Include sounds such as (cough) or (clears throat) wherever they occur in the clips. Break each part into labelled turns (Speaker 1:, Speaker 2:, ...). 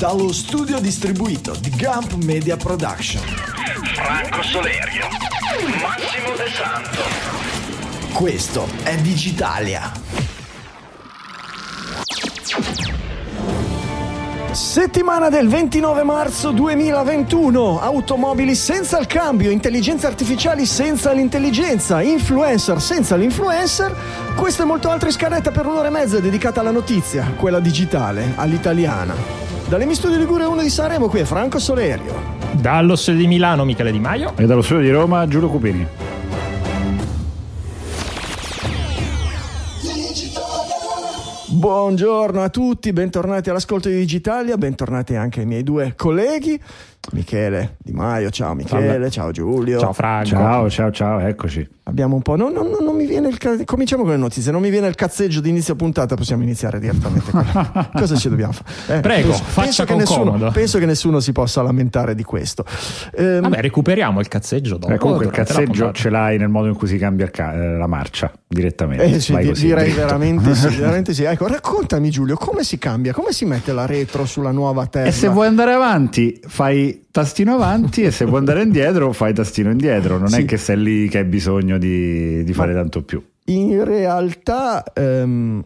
Speaker 1: dallo studio distribuito di Gump Media Production. Franco Solerio, Massimo De Santo. Questo è Digitalia. Settimana del 29 marzo 2021, automobili senza il cambio, intelligenze artificiali senza l'intelligenza, influencer senza l'influencer, questo e molto altro in scaletta per un'ora e mezza dedicata alla notizia, quella digitale, all'italiana. Dalle Dall'Emi di Ligure 1 di Sanremo qui è Franco Solerio.
Speaker 2: Dallo studio di Milano Michele Di Maio. E dallo studio di Roma Giulio Cupini.
Speaker 1: Buongiorno a tutti, bentornati all'ascolto di Digitalia, bentornati anche ai miei due colleghi. Michele Di Maio, ciao Michele, ciao Giulio. Ciao Franco. Ciao, ciao, ciao, eccoci. Abbiamo un po'. Non, non, non mi viene il ca... Cominciamo con le notizie. Non mi viene il cazzeggio di inizio puntata, possiamo iniziare direttamente. (laughs) Cosa ci dobbiamo fare? Eh, Prego, penso, faccia penso che, nessuno, penso che nessuno si possa lamentare di questo. Ehm, Vabbè, recuperiamo il cazzeggio dopo. Eh, comunque il cazzeggio ce l'hai nel modo in cui si cambia ca-
Speaker 3: eh, la marcia direttamente. Eh, sì, di- direi dritto. veramente sì, (laughs) veramente
Speaker 1: sì. Ecco, raccontami, Giulio, come si cambia? Come si mette la retro sulla nuova terra? E se
Speaker 3: vuoi andare avanti, fai tastino avanti e se vuoi andare indietro fai tastino indietro, non sì. è che sei lì che hai bisogno di, di fare tanto più.
Speaker 1: In realtà ehm,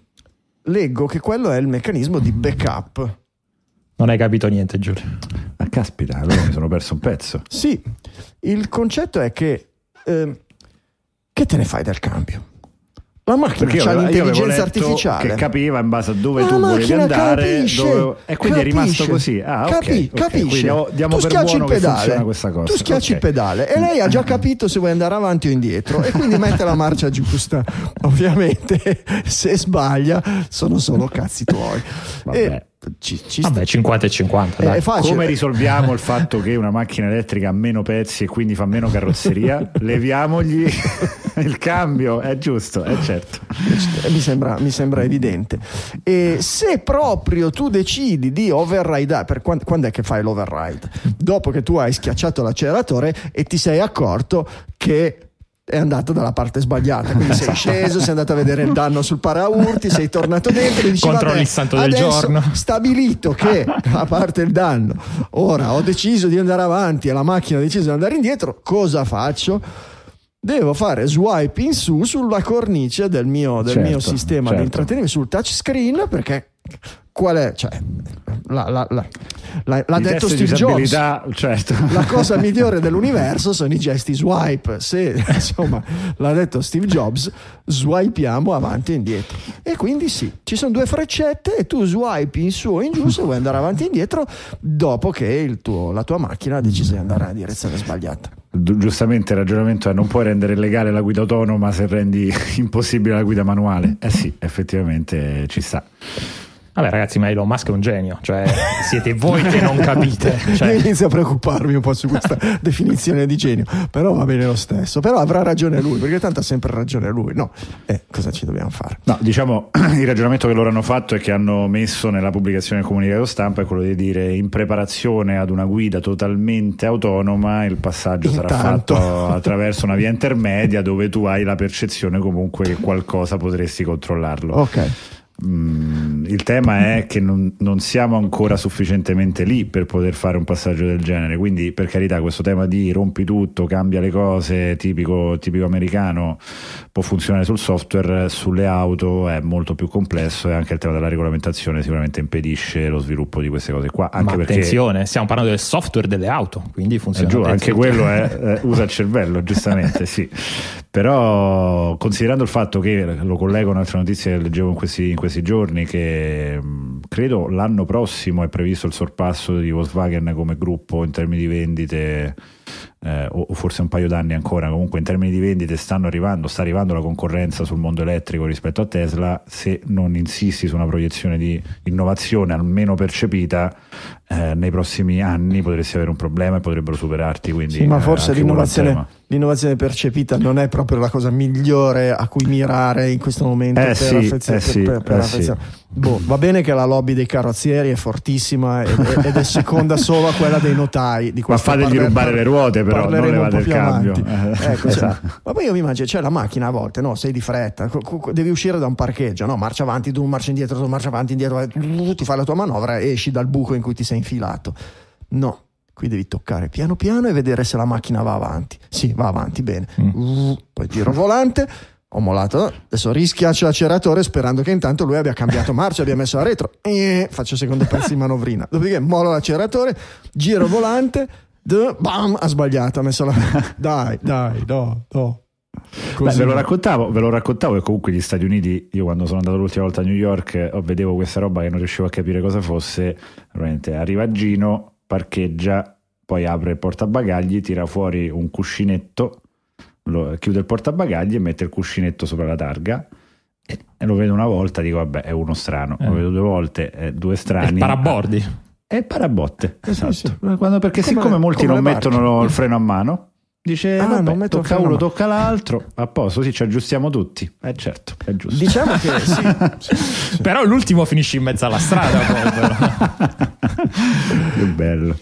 Speaker 1: leggo che quello è il meccanismo di backup. Non hai capito niente, giuro. Ma ah, caspita, allora mi sono perso un pezzo. Sì, il concetto è che... Ehm, che te ne fai del cambio? La macchina Perché ha l'intelligenza artificiale. Che
Speaker 3: capiva in base a dove Ma tu volevi andare. Capisce, dove... E quindi capisce, è rimasto così. Ah, capi, okay, capisce. Okay. Quindi tu schiacci il pedale. Tu schiacci okay. il
Speaker 1: pedale e lei ha già (laughs) capito se vuoi andare avanti o indietro. E quindi mette la marcia giusta. (laughs) Ovviamente, se sbaglia, sono solo cazzi tuoi. Vabbè. E,
Speaker 2: ci, ci Vabbè, 50 e 50. Eh, Come
Speaker 1: risolviamo il fatto che una
Speaker 3: macchina elettrica ha meno pezzi e quindi fa meno carrozzeria? (laughs) Leviamogli (laughs) il
Speaker 1: cambio, è giusto, è certo. Eh, mi sembra, mi sembra evidente. E se proprio tu decidi di override, per quando, quando è che fai l'override? Dopo che tu hai schiacciato l'acceleratore e ti sei accorto che è andato dalla parte sbagliata. Quindi sei sceso, sei andato a vedere il danno sul paraurti, sei tornato dentro e dici: Controlli il santo del giorno. Stabilito che, a parte il danno, ora ho deciso di andare avanti e la macchina ha deciso di andare indietro, cosa faccio? Devo fare swipe in su sulla cornice del mio, del certo, mio sistema certo. di intrattenimento, sul touchscreen, perché qual è? Cioè, l'ha, l'ha, l'ha, l'ha detto Steve Jobs.
Speaker 3: Certo. La cosa (laughs) migliore dell'universo
Speaker 1: sono i gesti swipe. Se (laughs) insomma l'ha detto Steve Jobs, swipiamo avanti e indietro. E quindi sì, ci sono due freccette e tu swipe in su o in giù se vuoi andare avanti e indietro dopo che tuo, la tua macchina ha deciso
Speaker 3: di andare in direzione sbagliata giustamente il ragionamento è non puoi rendere legale la guida autonoma se rendi (laughs) impossibile la guida manuale. Eh sì, effettivamente ci sta. Vabbè
Speaker 2: ragazzi, ma Elon Musk è un genio, cioè siete voi che non capite. (laughs) Cioè... Io
Speaker 1: inizio a preoccuparmi un po' su questa (laughs) definizione di genio, però va bene lo stesso, però avrà ragione lui, perché tanto ha sempre ragione lui, no? eh, cosa ci dobbiamo fare? No, diciamo,
Speaker 3: (clears throat) il ragionamento che loro hanno fatto e che hanno messo nella pubblicazione del comunicato stampa è quello di dire in preparazione ad una guida totalmente autonoma il passaggio Intanto. sarà fatto attraverso una via intermedia dove tu hai la percezione comunque che qualcosa potresti controllarlo. Ok. Mm, il tema è che non, non, siamo ancora sufficientemente lì per poter fare un passaggio del genere. Quindi, per carità, questo tema di rompi tutto, cambia le cose, tipico, tipico americano, può funzionare sul software, sulle auto è molto più complesso e anche il tema della regolamentazione sicuramente impedisce lo sviluppo di queste cose qua. Anche Ma attenzione,
Speaker 2: stiamo parlando del software delle auto, quindi eh, funziona. giù, anche quello è, (laughs) eh, usa il cervello, giustamente, sì
Speaker 3: però considerando il fatto che lo collego a un'altra notizia che leggevo in questi, in questi giorni che mm, credo l'anno prossimo è previsto il sorpasso di Volkswagen come gruppo in termini di vendite eh, o, o, forse un paio d'anni ancora, comunque in termini di vendite stanno arrivando, sta arrivando la concorrenza sul mondo elettrico rispetto a Tesla, se non insisti su una proiezione di innovazione almeno percepita eh, nei prossimi anni potresti avere un problema e potrebbero superarti. Quindi, sì, ma eh, forse eh, l'innovazione,
Speaker 1: l'innovazione, percepita non è proprio la cosa migliore a cui mirare in questo momento. Eh per sì, affezio- eh per, sì, per, eh per eh affezio- sì. Boh, va bene che la lobby dei carrozzieri è fortissima ed è, ed è seconda solo a quella dei notai. ma fategli rubare le ruote, però non le vada del cambio. Eh, ecco, (laughs) cioè, esatto. cioè, ma poi io mi immagino, c'è cioè, la macchina a volte, no? Sei di fretta, co- co- devi uscire da un parcheggio, no? Marcia avanti, tu marcia indietro, tu marcia avanti, indietro, ti fai la tua manovra e esci dal buco in cui ti sei infilato. No, qui devi toccare piano piano e vedere se la macchina va avanti. Sì, va avanti, bene. Mm. Uh, poi tiro volante Molato adesso rischiaccio l'acceleratore sperando che intanto lui abbia cambiato (laughs) marcia, abbia messo la retro e eh, faccio secondo pezzo di manovrina. Dopodiché molo l'acceleratore, giro volante, bam, ha sbagliato, ha messo la... (laughs) Dai, dai, no, no. Beh, ve, lo
Speaker 3: raccontavo, ve lo raccontavo che comunque gli Stati Uniti, io quando sono andato l'ultima volta a New York, oh, vedevo questa roba che non riuscivo a capire cosa fosse, veramente arriva Gino, parcheggia, poi apre il portabagagli, tira fuori un cuscinetto lo, chiude il portabagagli e metto il cuscinetto sopra la targa. E lo vedo una volta, dico vabbè, è uno strano. Eh. Lo vedo due volte, eh, due strani. E parabordi. e il parabotte, esatto. Sì, sì. Esatto. Quando, perché come, siccome molti non mettono il freno a mano, dice ah, vabbè, tocca uno, tocca l'altro, a posto, sì, ci aggiustiamo
Speaker 2: tutti. Eh certo, è giusto. Diciamo che sì, (laughs) sì Però l'ultimo finisce in mezzo alla strada. (laughs) che bello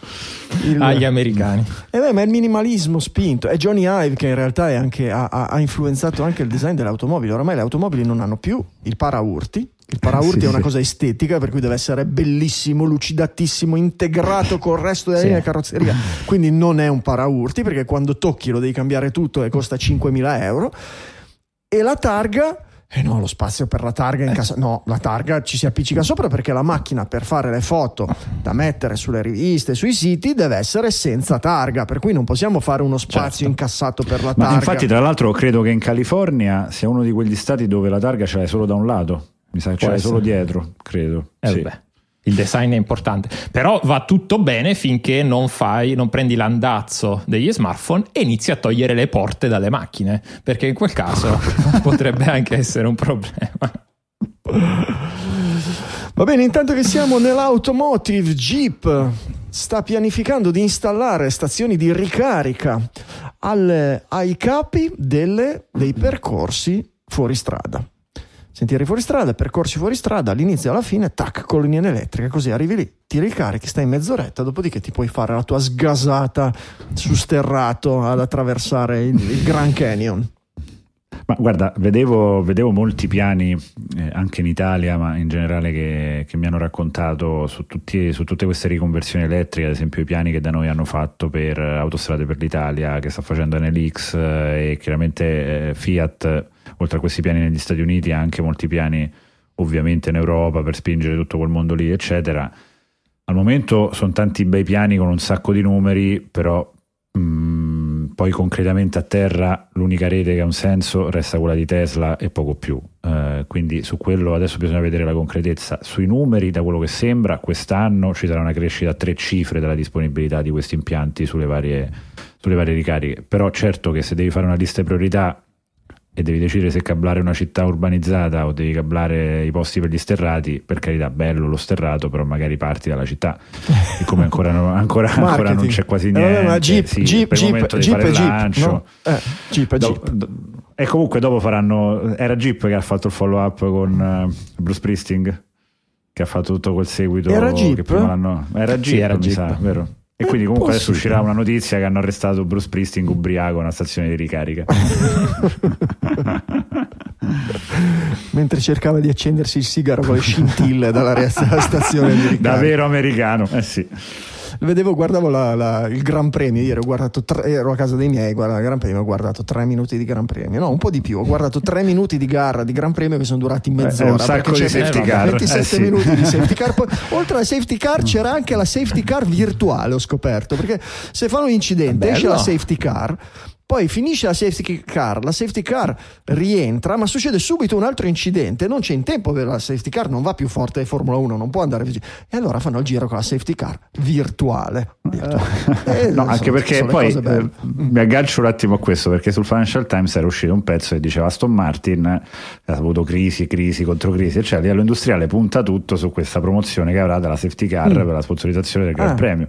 Speaker 2: il, agli americani.
Speaker 1: Eh beh, ma è il minimalismo spinto. È Johnny Hive che in realtà anche, ha, ha, influenzato anche il design dell'automobile. Ormai le automobili non hanno più il paraurti. Il paraurti sì, è una sì. cosa estetica, per cui deve essere bellissimo, lucidatissimo, integrato col resto della sì. linea carrozzeria. Quindi non è un paraurti, perché quando tocchi lo devi cambiare tutto e costa 5.000 euro. E la targa e eh no, lo spazio per la targa in eh. casa. No, la targa ci si appiccica sopra perché la macchina per fare le foto da mettere sulle riviste, sui siti, deve essere senza targa. Per cui non possiamo fare uno spazio certo. incassato per la targa. Ma infatti, tra
Speaker 3: l'altro, credo che in California sia uno di quegli stati dove la targa ce l'hai solo da un lato. Mi sa che ce l'hai solo dietro, credo. Eh, sì.
Speaker 2: Vabbè il design è importante, però va tutto bene finché non, fai, non prendi l'andazzo degli smartphone e inizi a togliere le porte dalle macchine, perché in quel caso (laughs) potrebbe anche essere un problema.
Speaker 1: Va bene, intanto che siamo nell'automotive, Jeep sta pianificando di installare stazioni di ricarica al, ai capi delle, dei percorsi fuoristrada sentieri fuoristrada, percorsi fuoristrada, all'inizio e alla fine, tac, colonnina elettrica, così arrivi lì, ti ricarichi, stai in mezz'oretta, dopodiché ti puoi fare la tua sgasata su sterrato ad attraversare il, il Grand Canyon. Ma guarda,
Speaker 3: vedevo, vedevo molti piani eh, anche in Italia, ma in generale che, che mi hanno raccontato su, tutti, su, tutte queste riconversioni elettriche, ad esempio i piani che da noi hanno fatto per eh, Autostrade per l'Italia, che sta facendo NLX eh, e chiaramente eh, Fiat oltre a questi piani negli Stati Uniti, anche molti piani ovviamente in Europa per spingere tutto quel mondo lì, eccetera. Al momento sono tanti bei piani con un sacco di numeri, però mh, mm, poi concretamente a terra l'unica rete che ha un senso resta quella di Tesla e poco più. Eh, quindi su quello adesso bisogna vedere la concretezza. Sui numeri, da quello che sembra, quest'anno ci sarà una crescita a tre cifre della disponibilità di questi impianti sulle varie, sulle varie ricariche. Però certo che se devi fare una lista di priorità e devi decidere se cablare una città urbanizzata o devi cablare i posti per gli sterrati, per carità, bello lo sterrato, però magari parti dalla città. E come ancora, no, ancora, ancora non c'è quasi eh, niente, allora, Jeep, sì, Jeep, Jeep, Jeep, Jeep, lancio, no? eh, Jeep, do, Jeep. Do, e comunque dopo faranno. Era Jeep che ha fatto il follow up con uh, Bruce Priesting, che ha fatto tutto quel seguito. Era Jeep? Che Jeep, era, Jeep, era Jeep. Sa, vero? E quindi comunque adesso uscirà una notizia che hanno arrestato Bruce Priesting ubriaco a una stazione di ricarica. (laughs)
Speaker 1: Mentre cercava di accendersi il sigaro con le scintille dalla (laughs) stazione di ricarica. Davvero
Speaker 3: americano, eh sì
Speaker 1: vedevo, guardavo la, la, il Gran Premio. Ieri tre, ero a casa dei miei, guardavo il Gran Premio, ho guardato tre minuti di Gran Premio. No, un po' di più. Ho guardato tre (laughs) minuti di gara di Gran Premio che sono durati eh, mezz'ora. Eh, un sacco di safety car. 27 eh, sì. minuti di safety car. (laughs) Poi, oltre alla safety car c'era anche la safety car virtuale, ho scoperto. Perché se fa un incidente, Bello. esce la safety car poi finisce la safety car, la safety car rientra, ma succede subito un altro incidente, non c'è in tempo, per la safety car non va più forte di Formula 1, non può andare vicino. E allora fanno il giro con la safety car virtuale. virtuale. (laughs) no, eh, anche sono, perché sono poi eh,
Speaker 3: mi aggancio un attimo a questo, perché sul Financial Times era uscito un pezzo che diceva Aston Martin ha avuto crisi, crisi, contro crisi, eccetera. A livello industriale punta tutto su questa promozione che avrà della safety car mm. per la sponsorizzazione del Gran ah. Premio.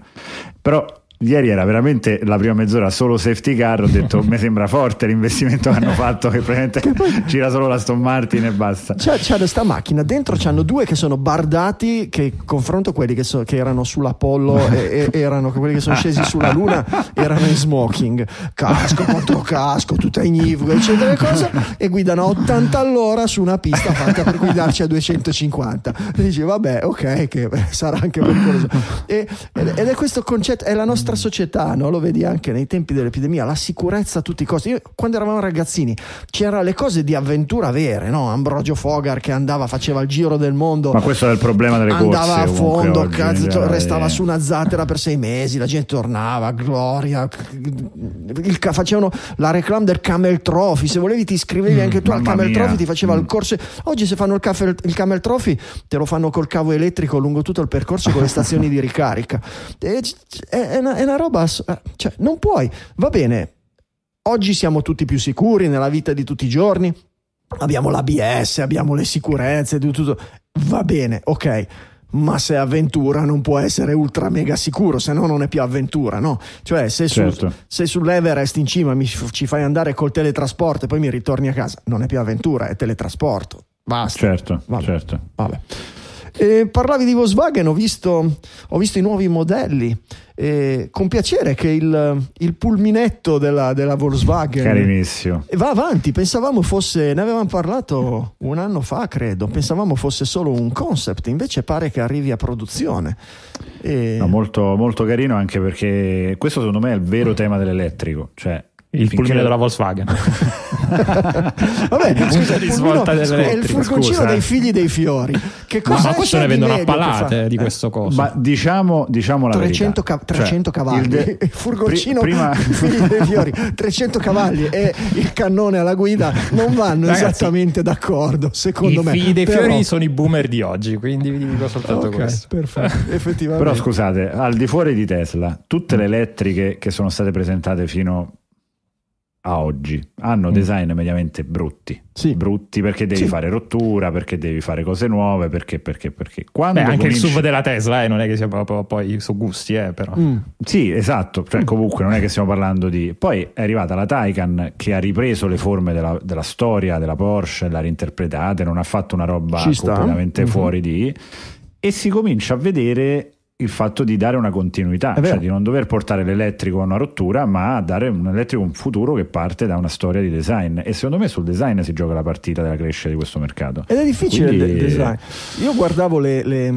Speaker 3: Però ieri era veramente la prima mezz'ora solo safety car, ho detto mi sembra forte l'investimento che hanno fatto che praticamente che poi... gira solo la Stone Martin e basta. C'è,
Speaker 1: c'è questa macchina, dentro c'hanno due che sono bardati che confronto quelli che, so, che erano sull'Apollo e, e, (laughs) erano quelli che sono scesi sulla Luna erano in smoking, casco contro casco, tutta ignivoca, eccetera cose e guidano 80 all'ora su una pista fatta per guidarci a 250. E dice vabbè, ok, che sarà anche pericoloso. E, ed è questo concetto, è la nostra nostra società, no? lo vedi anche nei tempi dell'epidemia, la sicurezza a tutti i costi. Io, quando eravamo ragazzini c'erano le cose di avventura vere, no? Ambrogio Fogar che andava, faceva il giro del mondo. Ma questo era il problema delle andava Andava a fondo, oggi, cazzo, restava su una zattera per sei mesi, la gente tornava, gloria. Il, facevano la reclam del Camel Trophy, se volevi ti iscrivevi mm, anche tu mm, al Camel mia. Trophy, ti faceva mm. il corso. Oggi se fanno il, camel, il Camel Trophy te lo fanno col cavo elettrico lungo tutto il percorso con le stazioni di ricarica. è una è una roba, eh, cioè non puoi, va bene, oggi siamo tutti più sicuri nella vita di tutti i giorni, abbiamo l'ABS, abbiamo le sicurezze, tutto, va bene, ok. Ma se è avventura non può essere ultra mega sicuro, se no non è più avventura, no? Cioè, se, certo. se sull'Everest in cima mi, ci fai andare col teletrasporto e poi mi ritorni a casa, non è più avventura, è teletrasporto. Basta. Certo, vabbè. certo. Vabbè. E parlavi di Volkswagen, ho visto, ho visto i nuovi modelli. E con piacere che il, il pulminetto della, della Volkswagen
Speaker 3: Carinissimo.
Speaker 1: va avanti. Pensavamo fosse, ne avevamo parlato un anno fa, credo. Pensavamo fosse solo un concept, invece pare che arrivi a produzione. E... No, molto, molto carino anche perché questo secondo me è il
Speaker 3: vero tema dell'elettrico. Cioè, il pulmine della
Speaker 2: Volkswagen. (laughs)
Speaker 1: Vabbè, scusa, il pulmino, è il furgoncino scusa. Eh. dei figli dei fiori. Che cosa ma, questo ne vendono a palate eh, di eh, questo
Speaker 3: coso. Ma diciamo, diciamo la 300 verità. Ca- 300 cioè, cavalli, (laughs) il, de-
Speaker 1: furgoncino pri- prima... figli dei fiori, 300 cavalli e il cannone alla guida non vanno Ragazzi, esattamente d'accordo, secondo i me. I figli dei Però... fiori sono
Speaker 2: i boomer di oggi, quindi vi dico soltanto
Speaker 3: okay, questo.
Speaker 1: Perfetto, (laughs) effettivamente. Però
Speaker 3: scusate, al di fuori di Tesla, tutte le elettriche che sono state presentate fino a a oggi hanno mm. design mediamente brutti. Sì. Brutti perché devi sì. fare rottura, perché devi fare cose nuove, perché, perché, perché. Quando Beh, anche cominci... il SUV
Speaker 2: della Tesla eh, non è che sia proprio poi su gusti, eh, però. Mm. Sì, esatto, cioè, mm. comunque
Speaker 3: non è che stiamo parlando di... Poi è arrivata la Taycan che ha ripreso le forme della, della storia della Porsche, l'ha reinterpretata, non ha fatto una roba completamente mm-hmm. fuori di... E si comincia a vedere il fatto di dare una continuità, cioè di non dover portare l'elettrico a una rottura, ma dare un elettrico a un futuro che parte da una storia di design. E secondo me sul design si gioca la partita della crescita di questo mercato. Ed è difficile Quindi... il design.
Speaker 1: Io guardavo le, le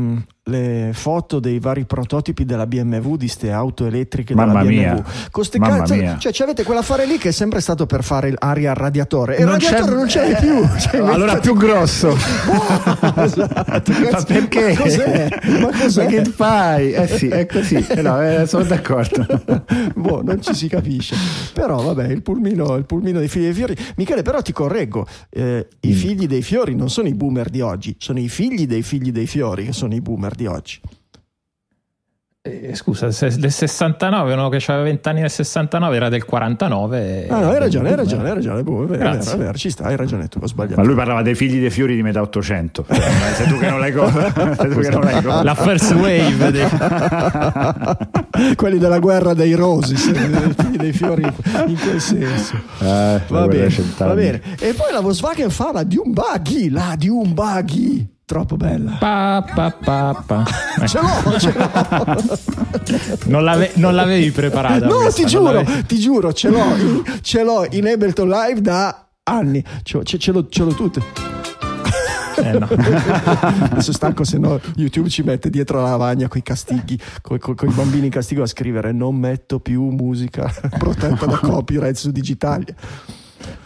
Speaker 1: le foto dei vari prototipi della BMW, di ste auto elettriche Mamma BMW. Mia. Coste Mamma cal- cioè, mia. Cioè, avete quell'affare lì che è sempre stato per fare aria al radiatore. E non il radiatore c'è... non c'è eh, più. Cioè, eh, allora mettete... più grosso. (laughs) Boh. Ma perché? Ma cos'è? Ma che fai? Eh sì, è così. Eh no, eh, sono d'accordo. (laughs) boh, non ci si capisce. Però vabbè, il pulmino, il pulmino dei figli dei fiori. Michele, però ti correggo. Eh, I mm. figli dei fiori non sono i boomer di oggi, sono i figli dei figli dei fiori che sono i boomer di oggi.
Speaker 2: Eh, scusa, se, del 69, uno che aveva 20 anni nel 69 era del 49. Ah, no,
Speaker 1: hai ragione, hai ragione, hai ragione. Boh, è vero, è vero, è vero, ci sta, hai ragione tu, ho sbagliato.
Speaker 2: Ma lui parlava dei figli dei fiori di metà 800. (laughs) Eh,
Speaker 1: sei tu che non l'hai (laughs)
Speaker 2: La first wave. Dei...
Speaker 1: (laughs) Quelli della guerra dei rosi, eh, dei, dei fiori in quel senso.
Speaker 2: Eh, va,
Speaker 1: bene, va bene. E poi la Volkswagen fa la di un buggy, la di un buggy. Troppo bella.
Speaker 2: Pa, pa, pa, pa. (laughs) Ce l'ho, ce l'ho. (laughs) non, l'ave- non l'avevi preparata. (laughs) No, questa, ti giuro,
Speaker 1: ti giuro, ce l'ho, in, ce l'ho in Ableton Live da anni. Ce, ce, ce l'ho, ce l'ho tutte. Eh no. Adesso stanco, se no YouTube ci mette dietro la lavagna con i castighi, con i bambini in castigo a scrivere non metto più musica protetta da copyright su Digitalia.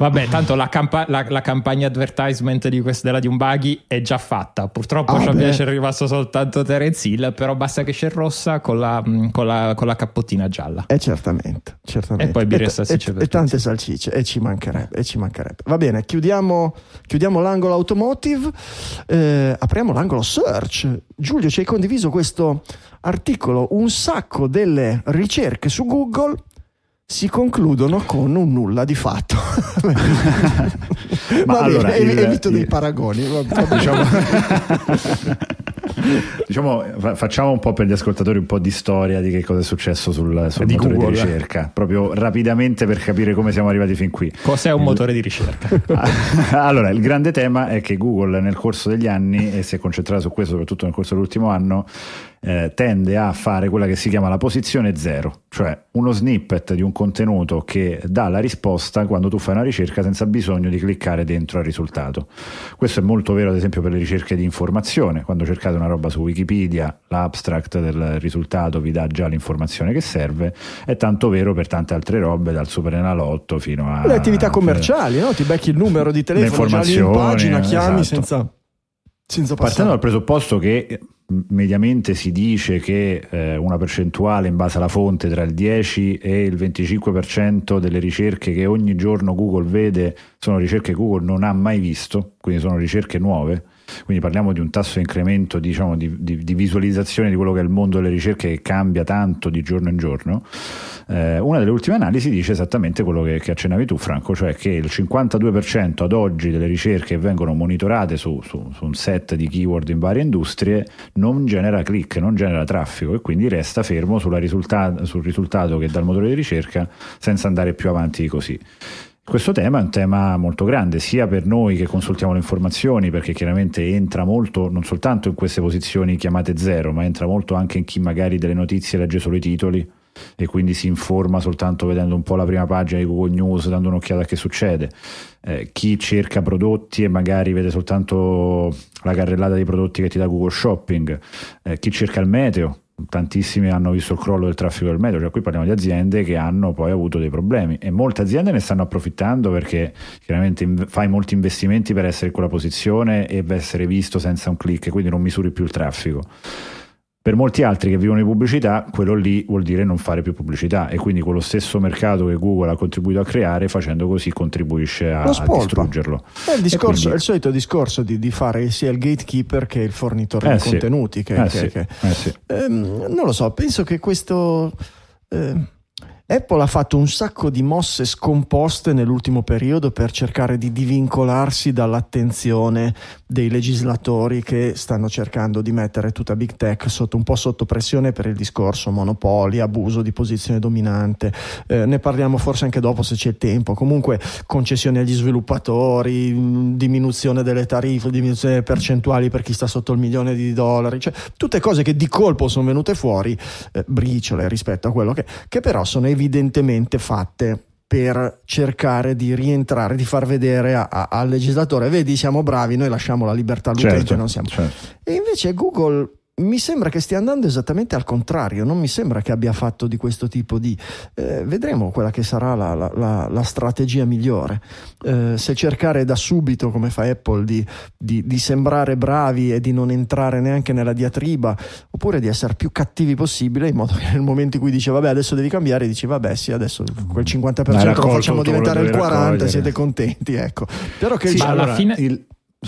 Speaker 2: Vabbè, tanto la, campa- la, la campagna advertisement di quest- della Diumbaghi è già fatta. Purtroppo ah, ci è rimasto soltanto Terence Hill, però basta che c'è rossa con la, mm, con la, con la cappottina gialla.
Speaker 1: E eh, certamente, certamente. E poi birra e, salsicce. E, e tante salsicce, e ci mancherebbe, e ci mancherebbe. Va bene, chiudiamo, chiudiamo l'angolo automotive, eh, apriamo l'angolo search. Giulio ci hai condiviso questo articolo, un sacco delle ricerche su Google si concludono con un nulla di fatto. (laughs) ma
Speaker 3: va allora, bene, evito il... dei paragoni.
Speaker 1: (laughs) diciamo...
Speaker 3: (laughs) diciamo, facciamo un po' per gli ascoltatori un po' di storia di che cosa è successo sul, sul di motore Google, di ricerca, proprio rapidamente per capire come siamo arrivati fin qui. Cos'è un motore di ricerca? allora, il grande tema è che Google nel corso degli anni, e si è concentrato su questo soprattutto nel corso dell'ultimo anno, eh, tende a fare quella che si chiama la posizione zero, cioè uno snippet di un contenuto che dà la risposta quando tu fai una ricerca senza bisogno di cliccare dentro al risultato. Questo è molto vero ad esempio per le ricerche di informazione, quando cercate una roba su Wikipedia, l'abstract del risultato vi dà già l'informazione che serve, è tanto vero per tante altre robe, dal superenalotto fino a... Le attività commerciali,
Speaker 1: no? ti becchi il numero di telefono, già lì in pagina, chiami esatto. senza... senza Partendo
Speaker 3: dal presupposto che mediamente si dice che eh, una percentuale in base alla fonte tra il 10 e il 25% delle ricerche che ogni giorno Google vede sono ricerche che Google non ha mai visto, quindi sono ricerche nuove, quindi parliamo di un tasso di incremento diciamo, di, di, di, visualizzazione di quello che è il mondo delle ricerche che cambia tanto di giorno in giorno. Eh, una delle ultime analisi dice esattamente quello che, che, accennavi tu, Franco, cioè che il 52% ad oggi delle ricerche che vengono monitorate su, su, su un set di keyword in varie industrie non genera click, non genera traffico e quindi resta fermo risulta- sul risultato che dà il motore di ricerca senza andare più avanti di così. Questo tema è un tema molto grande, sia per noi che consultiamo le informazioni, perché chiaramente entra molto non soltanto in queste posizioni chiamate zero, ma entra molto anche in chi magari delle notizie legge solo i titoli e quindi si informa soltanto vedendo un po' la prima pagina di Google News, dando un'occhiata a che succede. Eh, chi cerca prodotti e magari vede soltanto la carrellata dei prodotti che ti dà Google Shopping, eh, chi cerca il meteo tantissimi hanno visto il crollo del traffico del metro, cioè qui parliamo di aziende che hanno poi avuto dei problemi e molte aziende ne stanno approfittando perché chiaramente fai molti investimenti per essere in quella posizione e per essere visto senza un click, quindi non misuri più il traffico. Per molti altri che vivono di pubblicità, quello lì vuol dire non fare più pubblicità e quindi quello stesso mercato che Google ha contribuito a creare, facendo così contribuisce a, a distruggerlo.
Speaker 1: È il, discorso, quindi... è il, solito discorso di, di, fare sia il gatekeeper che il fornitore eh di sì. contenuti. Che, eh che, sì. che... Eh sì. Ehm, non lo so, penso che questo... Eh, Apple ha fatto un sacco di mosse scomposte nell'ultimo periodo per cercare di divincolarsi dall'attenzione dei legislatori che stanno cercando di mettere tutta Big Tech sotto, un po' sotto pressione per il discorso monopoli, abuso di posizione dominante. Eh, ne parliamo forse anche dopo se c'è tempo. Comunque concessioni agli sviluppatori, diminuzione delle tariffe, diminuzione delle percentuali per chi sta sotto il milione di dollari, cioè tutte cose che di colpo sono venute fuori, eh, briciole rispetto a quello che, che però sono evidenti evidentemente fatte per cercare di rientrare, di far vedere a, a, al legislatore, vedi siamo bravi, noi lasciamo la libertà all'utente, certo, non siamo... Certo. E invece Google mi sembra che stia andando esattamente al contrario, non mi sembra che abbia fatto di questo tipo di... Eh, vedremo quella che sarà la, la, la, la strategia migliore. Eh, se cercare da subito, come fa Apple, di, di, di, sembrare bravi e di non entrare neanche nella diatriba, oppure di essere più cattivi possibile, in modo che nel momento in cui dice vabbè adesso devi cambiare, dici vabbè sì, adesso quel 50% mm. raccolto, lo facciamo diventare il 40%, raccogliere. siete contenti, ecco. Però che... Sì, il... alla fine... Il...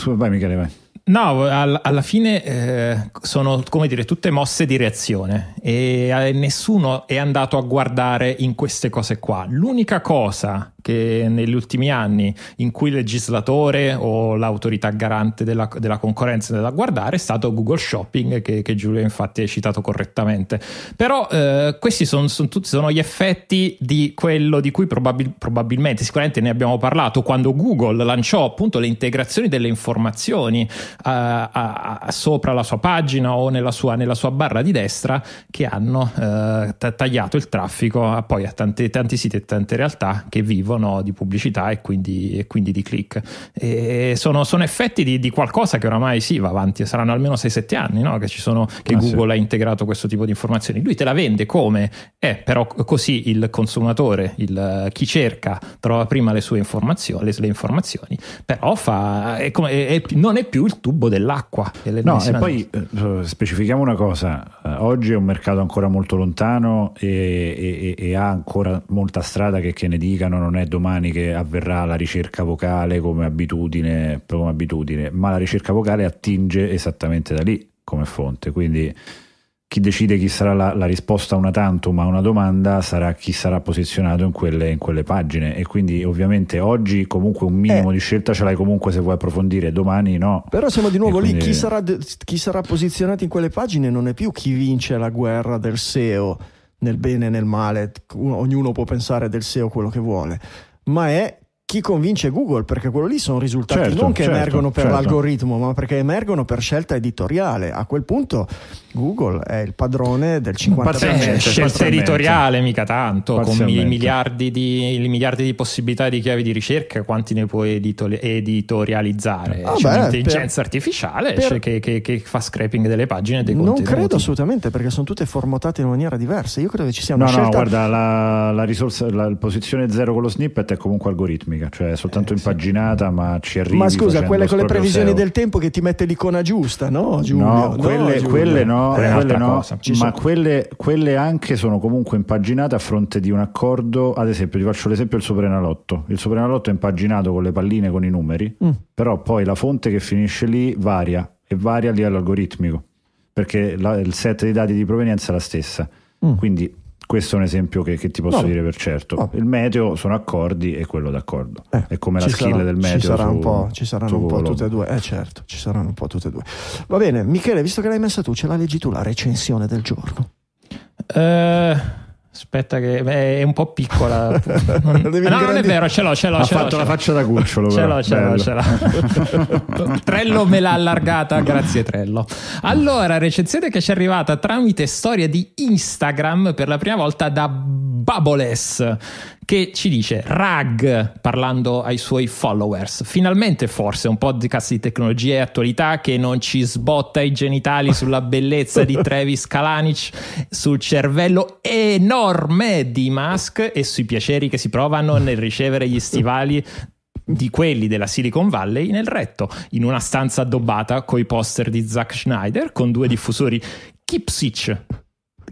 Speaker 1: Vai Michele, vai.
Speaker 2: No, all- alla fine eh, sono come dire tutte mosse di reazione e eh, nessuno è andato a guardare in queste cose qua. L'unica cosa che negli ultimi anni in cui il legislatore o l'autorità garante della, della concorrenza da guardare è stato Google Shopping che, che Giulia infatti ha citato correttamente però eh, questi sono, sono, tutti sono gli effetti di quello di cui probabil, probabilmente sicuramente ne abbiamo parlato quando Google lanciò appunto le integrazioni delle informazioni a, eh, a, a, sopra la sua pagina o nella sua, nella sua barra di destra che hanno eh, tagliato il traffico poi a tanti, tanti siti e tante realtà che vivono vivono di pubblicità e quindi, e quindi di click. E sono, sono effetti di, di, qualcosa che oramai sì, va avanti, saranno almeno 6-7 anni no? che, sono, che ah, Google sì. ha integrato questo tipo di informazioni. Lui te la vende come? Eh, però così il consumatore, il, chi cerca, trova prima le sue informazioni, le, le informazioni però fa, è come, è, non è più il tubo dell'acqua. No, e poi
Speaker 3: eh, eh, specifichiamo una cosa, eh, oggi è un mercato ancora molto lontano e, e, e ha ancora molta strada che, che ne dicano, non è è domani che avverrà la ricerca vocale come abitudine, come abitudine, ma la ricerca vocale attinge esattamente da lì come fonte, quindi chi decide chi sarà la, la risposta a una tantum, a una domanda, sarà chi sarà posizionato in quelle, in quelle pagine. E quindi ovviamente oggi comunque un minimo eh. di scelta ce l'hai comunque se vuoi approfondire, domani no. Però siamo di nuovo e lì, quindi... chi, sarà,
Speaker 1: chi sarà posizionato in quelle pagine non è più chi vince la guerra del SEO nel bene e nel male, ognuno può pensare del SEO quello che vuole, ma è chi convince Google, perché quello lì sono risultati certo, non che certo, emergono per certo. l'algoritmo, ma perché emergono per scelta editoriale. A quel punto Google è il padrone del 50%. Scelta territoriale mica tanto, con i
Speaker 2: miliardi, di, i miliardi, di, possibilità di chiavi di ricerca, quanti ne puoi editoli- editorializzare? Ah, C'è l'intelligenza artificiale per, che, che, che, fa scraping delle pagine dei contenuti. Non credo
Speaker 1: assolutamente, perché sono tutte formatate in maniera diversa. Io credo che ci sia una no, scelta... No, guarda,
Speaker 2: la, la risorsa,
Speaker 3: la posizione zero con lo snippet è comunque algoritmica, cioè soltanto eh, impaginata, sì. ma ci arrivi Ma scusa, quelle con le previsioni SEO. del
Speaker 1: tempo che ti mette l'icona giusta, no Giulio? No, no Quelle no eh, quelle no ma
Speaker 3: quelle, quelle, anche sono comunque impaginate a fronte di un accordo. Ad esempio, ti faccio l'esempio del Soprenalotto. Il Soprenalotto è impaginato con le palline, con i numeri, mm. però poi la fonte che finisce lì varia e varia a livello algoritmico perché la, il set di dati di provenienza è la stessa. Mm. Quindi questo è un esempio che, che ti posso no, dire per certo. No. Il meteo sono accordi e quello d'accordo. Eh, è come la skill sarà, del meteo. Ci, sarà su, un ci saranno un po' Colombo. tutte
Speaker 1: e due, eh certo, ci saranno un po' tutte e due. Va bene, Michele, visto che l'hai messa tu, ce la leggi tu la recensione del giorno. Eh... Aspetta, che beh, è un po'
Speaker 2: piccola. (laughs) no, grandi... non è vero, ce l'ho, ce l'ho. Ha ce fatto l'ho. la faccia
Speaker 3: da cucciolo. ce l'ho, ce l'ho, ce
Speaker 2: l'ho. (laughs) Trello me l'ha allargata, grazie Trello. Allora, recensione che ci è arrivata tramite storia di Instagram per la prima volta da Baboless che ci dice Rag, parlando ai suoi followers, finalmente forse un podcast di tecnologia e attualità che non ci sbotta i genitali sulla bellezza di (laughs) Travis Kalanich, sul cervello enorme di Musk e sui piaceri che si provano nel ricevere gli stivali di quelli della Silicon Valley nel retto, in una stanza addobbata coi poster di Zack Schneider con due diffusori Kipsich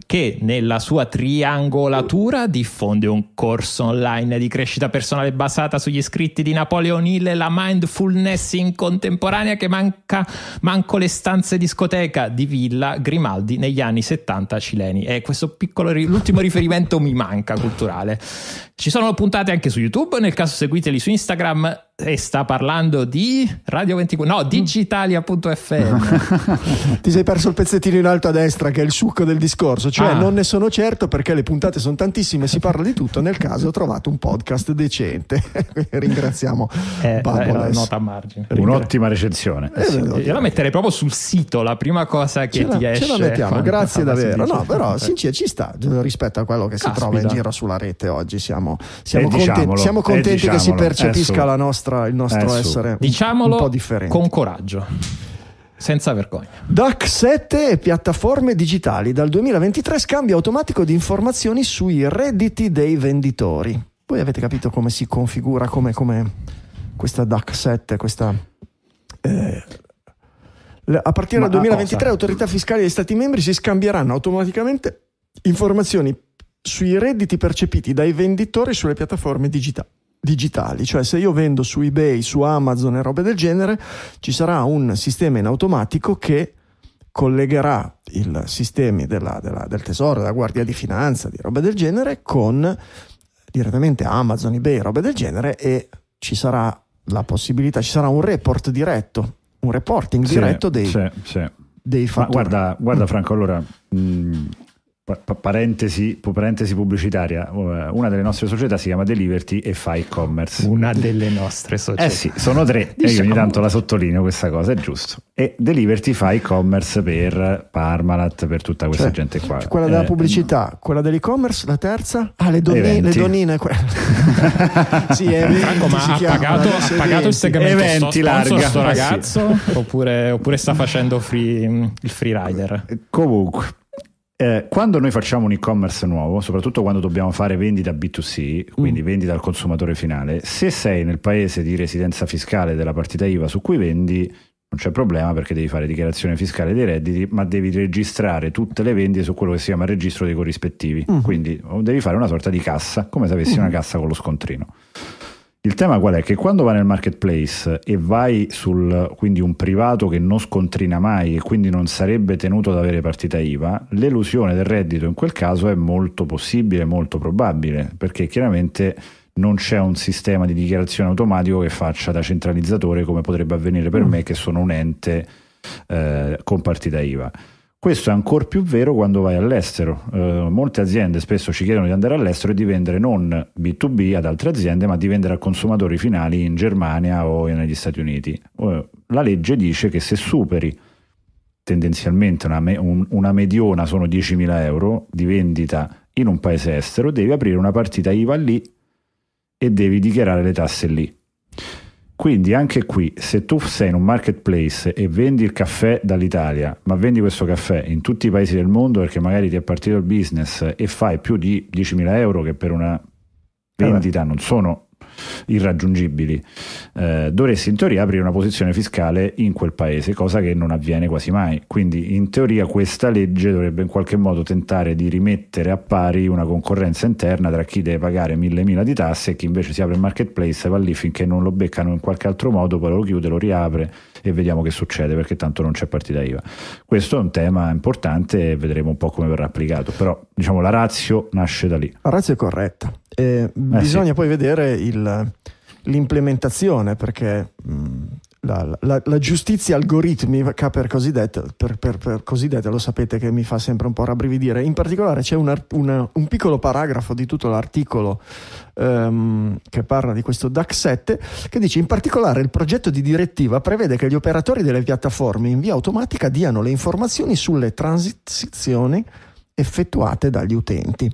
Speaker 2: che nella sua triangolatura diffonde un corso online di crescita personale basata sugli scritti di Napoleon Hill e la mindfulness in contemporanea che manca manco le stanze discoteca di Villa Grimaldi negli anni 70 cileni. E questo piccolo l'ultimo riferimento mi manca culturale. Ci sono puntate anche su YouTube, nel caso seguiteli su Instagram e sta parlando di Radio 24, no, digitalia.fm.
Speaker 1: (laughs) Ti sei perso il pezzettino in alto a destra che è il succo del discorso cioè ah. non ne sono certo perché le puntate sono tantissime, si parla di tutto, nel caso ho trovato un podcast decente. (laughs) Ringraziamo eh, nota a
Speaker 2: margine. Ringra- Un'ottima
Speaker 1: recensione. Eh, sì. Io
Speaker 2: la metterei proprio sul sito, la prima cosa che ce ti la, esce. Ce la mettiamo, grazie davvero. No, però eh. sincero,
Speaker 1: ci sta rispetto a quello che Caspita. si trova in giro sulla rete oggi. Siamo, eh, siamo, conten- siamo eh, contenti che si percepisca nostra, il nostro essere diciamolo un po' differente. con coraggio. Senza vergogna. DAC 7 e piattaforme digitali. Dal 2023 scambio automatico di informazioni sui redditi dei venditori. Voi avete capito come si configura, come, come questa DAC 7, questa... Eh, a partire dal 2023 cosa? autorità fiscali degli Stati membri si scambieranno automaticamente informazioni sui redditi percepiti dai venditori sulle piattaforme digitali digitali, cioè se io vendo su eBay, su Amazon e robe del genere, ci sarà un sistema in automatico che collegherà i sistemi della, della, del tesoro, della guardia di finanza, di robe del genere, con direttamente Amazon, eBay, robe del genere e ci sarà la possibilità, ci sarà un report diretto, un reporting sì, diretto dei, sì,
Speaker 3: sì. dei fattori. Ma guarda, guarda Franco, allora... Mh mm, Parentesi, parentesi, pubblicitaria, eh, una delle nostre società si chiama Deliverty e fa e-commerce. Una delle nostre eh società. Eh sì, sono tre (laughs) diciamo. e eh, io ogni tanto la sottolineo questa cosa, è giusto. E Deliverty fa e-commerce per Parmalat, per tutta questa cioè, gente qua. Quella della eh,
Speaker 1: pubblicità, no. quella dell'e-commerce, la terza? Ah, le, doni, le donine. (laughs) sì, è Franco, ma ha pagato, ha pagato il segmento eventi sto larga. sto ah, ragazzo?
Speaker 2: Sì. Oppure, oppure, sta facendo free, il free rider? Comunque,
Speaker 3: eh, quando noi facciamo un e-commerce nuovo, soprattutto quando dobbiamo fare vendita B2C, quindi mm. vendita al consumatore finale, se sei nel paese di residenza fiscale della partita IVA su cui vendi, non c'è problema perché devi fare dichiarazione fiscale dei redditi, ma devi registrare tutte le vendite su quello che si chiama registro dei corrispettivi. Mm. Quindi devi fare una sorta di cassa, come se avessi mm. una cassa con lo scontrino. Il tema qual è? Che quando vai nel marketplace e vai sul quindi un privato che non scontrina mai e quindi non sarebbe tenuto ad avere partita IVA, l'elusione del reddito in quel caso è molto possibile, molto probabile, perché chiaramente non c'è un sistema di dichiarazione automatico che faccia da centralizzatore come potrebbe avvenire per mm. me che sono un ente eh, con partita IVA. Questo è ancora più vero quando vai all'estero. Eh, molte aziende spesso ci chiedono di andare all'estero e di vendere non B2B ad altre aziende, ma di vendere a consumatori finali in Germania o negli Stati Uniti. Eh, la legge dice che se superi tendenzialmente una, me- un, una mediona sono 10.000 euro di vendita in un paese estero, devi aprire una partita IVA lì e devi dichiarare le tasse lì. Quindi anche qui, se tu sei in un marketplace e vendi il caffè dall'Italia, ma vendi questo caffè in tutti i paesi del mondo perché magari ti è partito il business e fai più di 10.000 euro che per una eh vendita non sono irraggiungibili, eh, dovresti in teoria aprire una posizione fiscale in quel paese, cosa che non avviene quasi mai. Quindi in teoria questa legge dovrebbe in qualche modo tentare di rimettere a pari una concorrenza interna tra chi deve pagare mille mila di tasse e chi invece si apre il marketplace e va lì finché non lo beccano in qualche altro modo, poi lo chiude, lo riapre e vediamo che succede perché tanto non c'è partita IVA. Questo è un tema importante e vedremo un po' come verrà applicato, però diciamo la razio nasce da lì. La razio è corretta,
Speaker 1: eh, eh bisogna sì. poi vedere il, l'implementazione perché... Mh, mm, la, la, la, giustizia algoritmica per così, detta, per, per, per così detta, lo sapete che mi fa sempre un po' rabbrividire. In particolare c'è un, un, un piccolo paragrafo di tutto l'articolo um, che parla di questo DAC 7 che dice in particolare il progetto di direttiva prevede che gli operatori delle piattaforme in via automatica diano le informazioni sulle transizioni effettuate dagli utenti.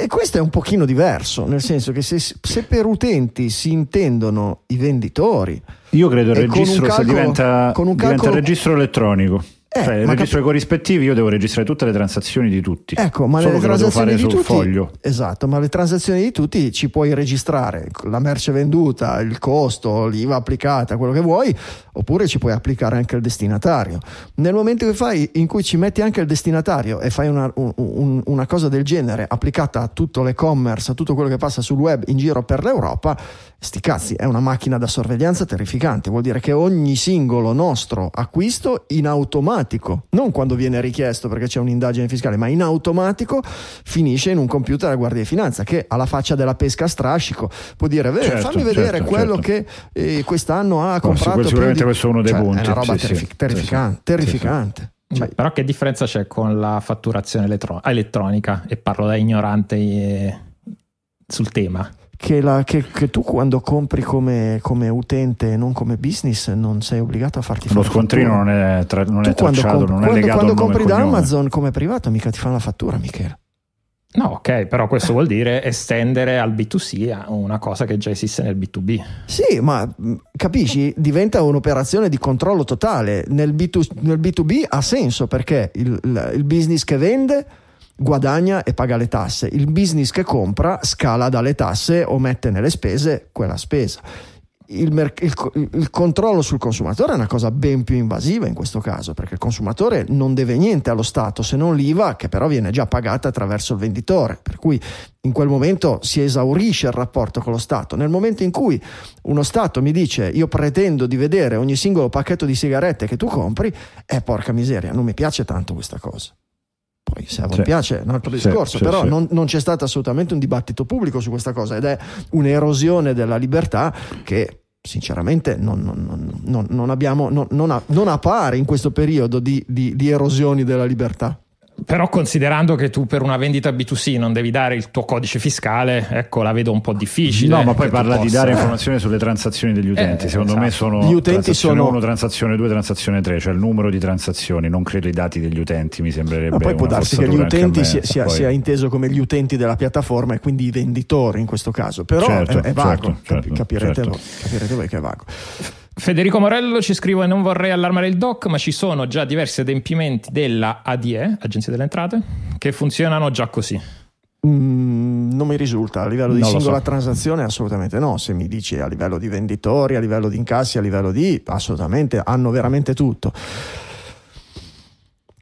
Speaker 1: E questo è un pochino diverso, nel senso che se, se per utenti si intendono i venditori... Io credo il registro calcolo, diventa, calcolo, diventa registro elettronico. Eh, cioè, registro i
Speaker 3: corrispettivi, io devo registrare tutte le transazioni di tutti. Ecco, ma Solo le transazioni di tutti, foglio.
Speaker 1: Esatto, ma le transazioni di tutti ci puoi registrare la merce venduta, il costo, l'IVA applicata, quello che vuoi, oppure ci puoi applicare anche il destinatario. Nel momento che fai in cui ci metti anche il destinatario e fai una, un, un, una cosa del genere applicata a tutto l'e-commerce, a tutto quello che passa sul web in giro per l'Europa, Sti cazzi, è una macchina da sorveglianza terrificante, vuol dire che ogni singolo nostro acquisto in automatico, non quando viene richiesto perché c'è un'indagine fiscale, ma in automatico finisce in un computer della Guardia di Finanza che alla faccia della pesca a strascico può dire certo, fammi vedere certo, quello certo. che eh, quest'anno ha comprato. No, sicuramente questo è uno dei cioè, punti. È una roba sì, terrifi- sì, terrificante. Sì, terrificante.
Speaker 2: Cioè, mm. però che differenza c'è con la fatturazione elettro- elettronica? E parlo da ignorante eh, sul tema
Speaker 1: che, la, che, che, tu quando compri come, come utente e non come business non sei obbligato a farti fare lo scontrino non è, tra, non è tracciato comp- non quando, è legato quando compri da cognome. Amazon come privato mica ti fanno la fattura Michele
Speaker 2: No, ok, però questo vuol dire estendere
Speaker 1: al B2C una cosa che già esiste nel B2B. Sì, ma mm, capisci, diventa un'operazione di controllo totale. Nel, B2, nel B2B ha senso perché il, il business che vende guadagna e paga le tasse, il business che compra scala dalle tasse o mette nelle spese quella spesa. Il, merc- il, il, controllo sul consumatore è una cosa ben più invasiva in questo caso, perché il consumatore non deve niente allo Stato se non l'IVA, che però viene già pagata attraverso il venditore. Per cui in quel momento si esaurisce il rapporto con lo Stato. Nel momento in cui uno Stato mi dice io pretendo di vedere ogni singolo pacchetto di sigarette che tu compri, eh porca miseria, non mi piace tanto questa cosa poi se a voi sì. piace è un altro discorso, sì, però sì, non, non, c'è stato assolutamente un dibattito pubblico su questa cosa ed è un'erosione della libertà che sinceramente non, non, non abbiamo, non, ha, non ha pari in questo periodo di, di, di erosioni della libertà
Speaker 2: però considerando che tu per una vendita B2C non devi dare il tuo codice fiscale, ecco, la vedo un po' difficile. No, ma poi parla possa... di dare informazioni
Speaker 3: sulle transazioni degli eh, utenti. Eh, Secondo esatto. me sono gli utenti sono 1, transazione 2, transazione 3, cioè il numero di transazioni, non credo i dati degli utenti, mi
Speaker 1: sembrerebbe. Ma poi può darsi che gli utenti me, sia, sia, sia, inteso come gli utenti della piattaforma e quindi i venditori in questo caso, però certo, è, eh, è, vago, certo, certo, certo, voi, capirete voi che è vago. Federico
Speaker 2: Morello ci scrive: Non vorrei allarmare il DOC, ma ci sono già diversi adempimenti della ADE, Agenzia delle Entrate, che funzionano già così.
Speaker 1: Mm, non mi risulta a livello di non singola so. transazione assolutamente no se mi dici a livello di venditori a livello di incassi a livello di assolutamente hanno veramente tutto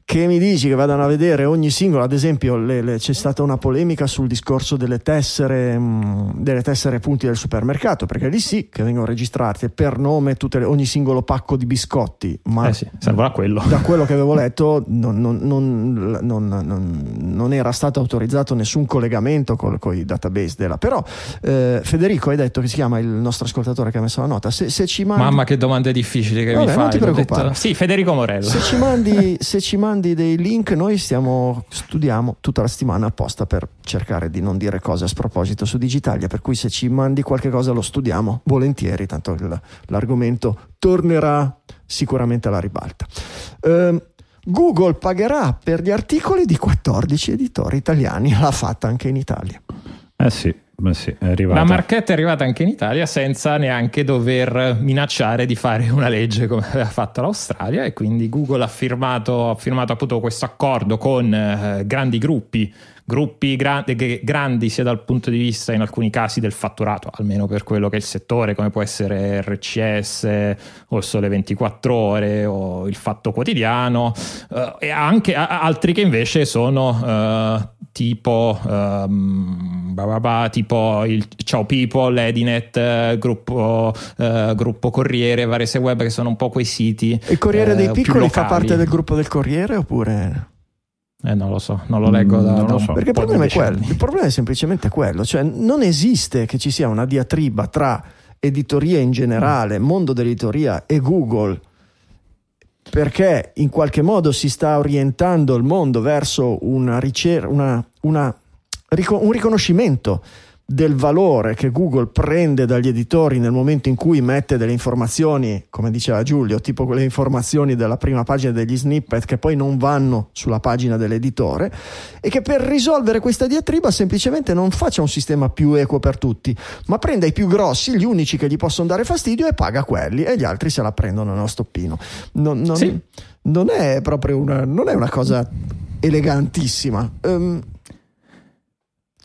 Speaker 1: che mi dici che vadano a vedere ogni singolo, ad esempio le, le, c'è stata una polemica sul discorso delle tessere, mh, delle tessere punti del supermercato, perché lì sì che vengono registrate per nome le, ogni singolo pacco di biscotti, ma eh sì, servono a quello. da quello che avevo (laughs) letto non, non, non, non, era stato autorizzato nessun collegamento con, con i database della. Però eh, Federico hai detto che si chiama il nostro ascoltatore che ha messo la nota, se, se ci mandi... Mamma
Speaker 2: che domande difficili che Vabbè, mi fai. Non ti preoccupare. Detto... Sì, Federico Morello. Se ci mandi...
Speaker 1: se ci mandi (laughs) mandi dei link, noi stiamo, studiamo tutta la settimana apposta per cercare di non dire cose a sproposito su Digitalia, per cui se ci mandi qualche cosa lo studiamo volentieri, tanto il, l'argomento tornerà sicuramente alla ribalta. Ehm, Google pagherà per gli articoli di 14 editori italiani, l'ha fatta anche in Italia. Eh sì, sì, la
Speaker 2: marchetta è arrivata anche in Italia senza neanche dover minacciare di fare (laughs) una legge come aveva fatto l'Australia e quindi Google ha firmato, ha firmato appunto questo accordo con eh, grandi gruppi, gruppi grandi, grandi sia dal punto di vista in alcuni casi del fatturato, almeno per quello che è il settore, come può essere RCS o Sole 24 ore o il Fatto Quotidiano eh, e anche a, altri che invece sono... Eh, tipo, um, ehm, bah bah, tipo il Ciao People, Edinet, eh, gruppo, uh, gruppo, Corriere, Varese Web, che sono un po' quei siti. Il Corriere eh, dei Piccoli fa parte del
Speaker 1: gruppo del Corriere oppure? Eh, non lo so, non lo leggo mm, da, non lo so, Perché il problema, è quello, il problema è semplicemente quello, cioè non esiste che ci sia una diatriba tra editoria in generale, mondo dell'editoria e Google perché in qualche modo si sta orientando il mondo verso una ricer- una, una, un riconoscimento del valore che Google prende dagli editori nel momento in cui mette delle informazioni, come diceva Giulio, tipo quelle informazioni della prima pagina degli snippet che poi non vanno sulla pagina dell'editore, e che per risolvere questa diatriba semplicemente non faccia un sistema più equo per tutti, ma prenda i più grossi, gli unici che gli possono dare fastidio e paga quelli e gli altri se la prendono nello stoppino. Non, non, sì. non è proprio una, non è una cosa elegantissima. Um,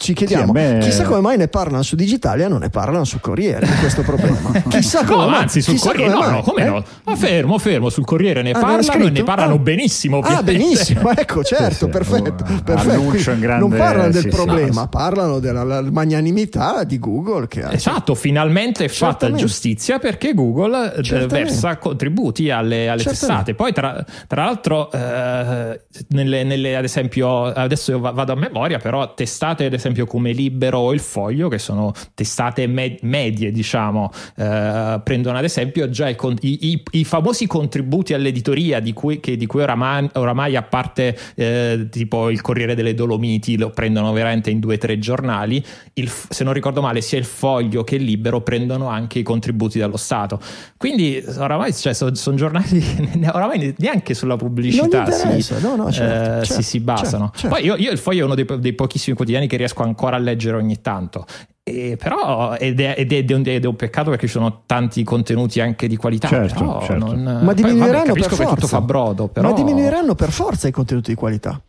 Speaker 1: ci chiediamo sì, me... chissà come mai ne parlano su Digitalia non ne parlano su Corriere di questo problema (laughs) chissà come no, mai anzi sul Corriere come no, no come eh? no ma fermo fermo sul Corriere ne ah, parlano e ne parlano ah. benissimo ah, ovviamente. ah benissimo ecco certo sì, perfetto, uh, perfetto. Grande... non parlano del sì, problema no, parlano della magnanimità di Google che ha... esatto
Speaker 2: finalmente è fatta giustizia perché Google eh, Certamente. versa contributi alle, alle testate poi tra, tra l'altro eh, nelle, nelle, ad esempio adesso vado a memoria però testate ad esempio esempio come Libero o Il Foglio, che sono testate med- medie, diciamo, eh, prendono ad esempio già i, i, i famosi contributi all'editoria di cui, che, di cui oramai, oramai a parte eh, tipo il Corriere delle Dolomiti lo prendono veramente in due o tre giornali, il, se non ricordo male sia Il Foglio che Libero prendono anche i contributi dallo Stato. Quindi oramai cioè, sono son giornali che oramai neanche sulla pubblicità
Speaker 1: si, no, no, certo, eh, certo, si, si, certo, basano. Certo, certo, Poi
Speaker 2: io, io, Il Foglio è uno dei, dei pochissimi quotidiani che riesco ancora a leggere ogni tanto. E però, ed, è, ed, è, ed, è un, ed, è, un, peccato perché ci sono tanti contenuti anche di qualità. Certo, certo. Non, ma diminuiranno poi, vabbè, per forza. Però, ma diminuiranno
Speaker 1: per forza i contenuti di qualità.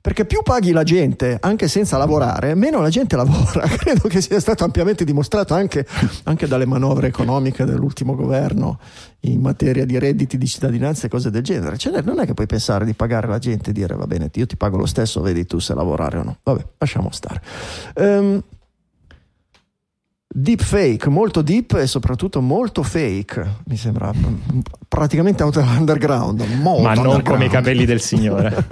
Speaker 1: Perché più paghi la gente anche senza lavorare, meno la gente (laughs) lavora. Credo che sia stato ampiamente dimostrato anche, anche dalle manovre economiche dell'ultimo governo in materia di redditi di cittadinanza e cose del genere. Cioè, non è che puoi pensare di pagare la gente e dire va bene, io ti pago lo stesso, vedi tu se lavorare o no. Vabbè, lasciamo stare. Ehm. Um, deep fake, molto deep e soprattutto molto fake, mi sembra praticamente underground, molto ma non come i
Speaker 2: capelli del Signore. (laughs)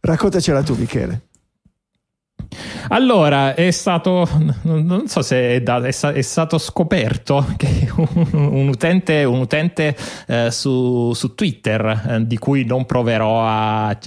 Speaker 1: Raccontacela tu Michele.
Speaker 2: Allora, è stato, non so se è, da, è, è stato scoperto che un, un utente, un utente eh, su, su, Twitter, eh, di cui non proverò a, a,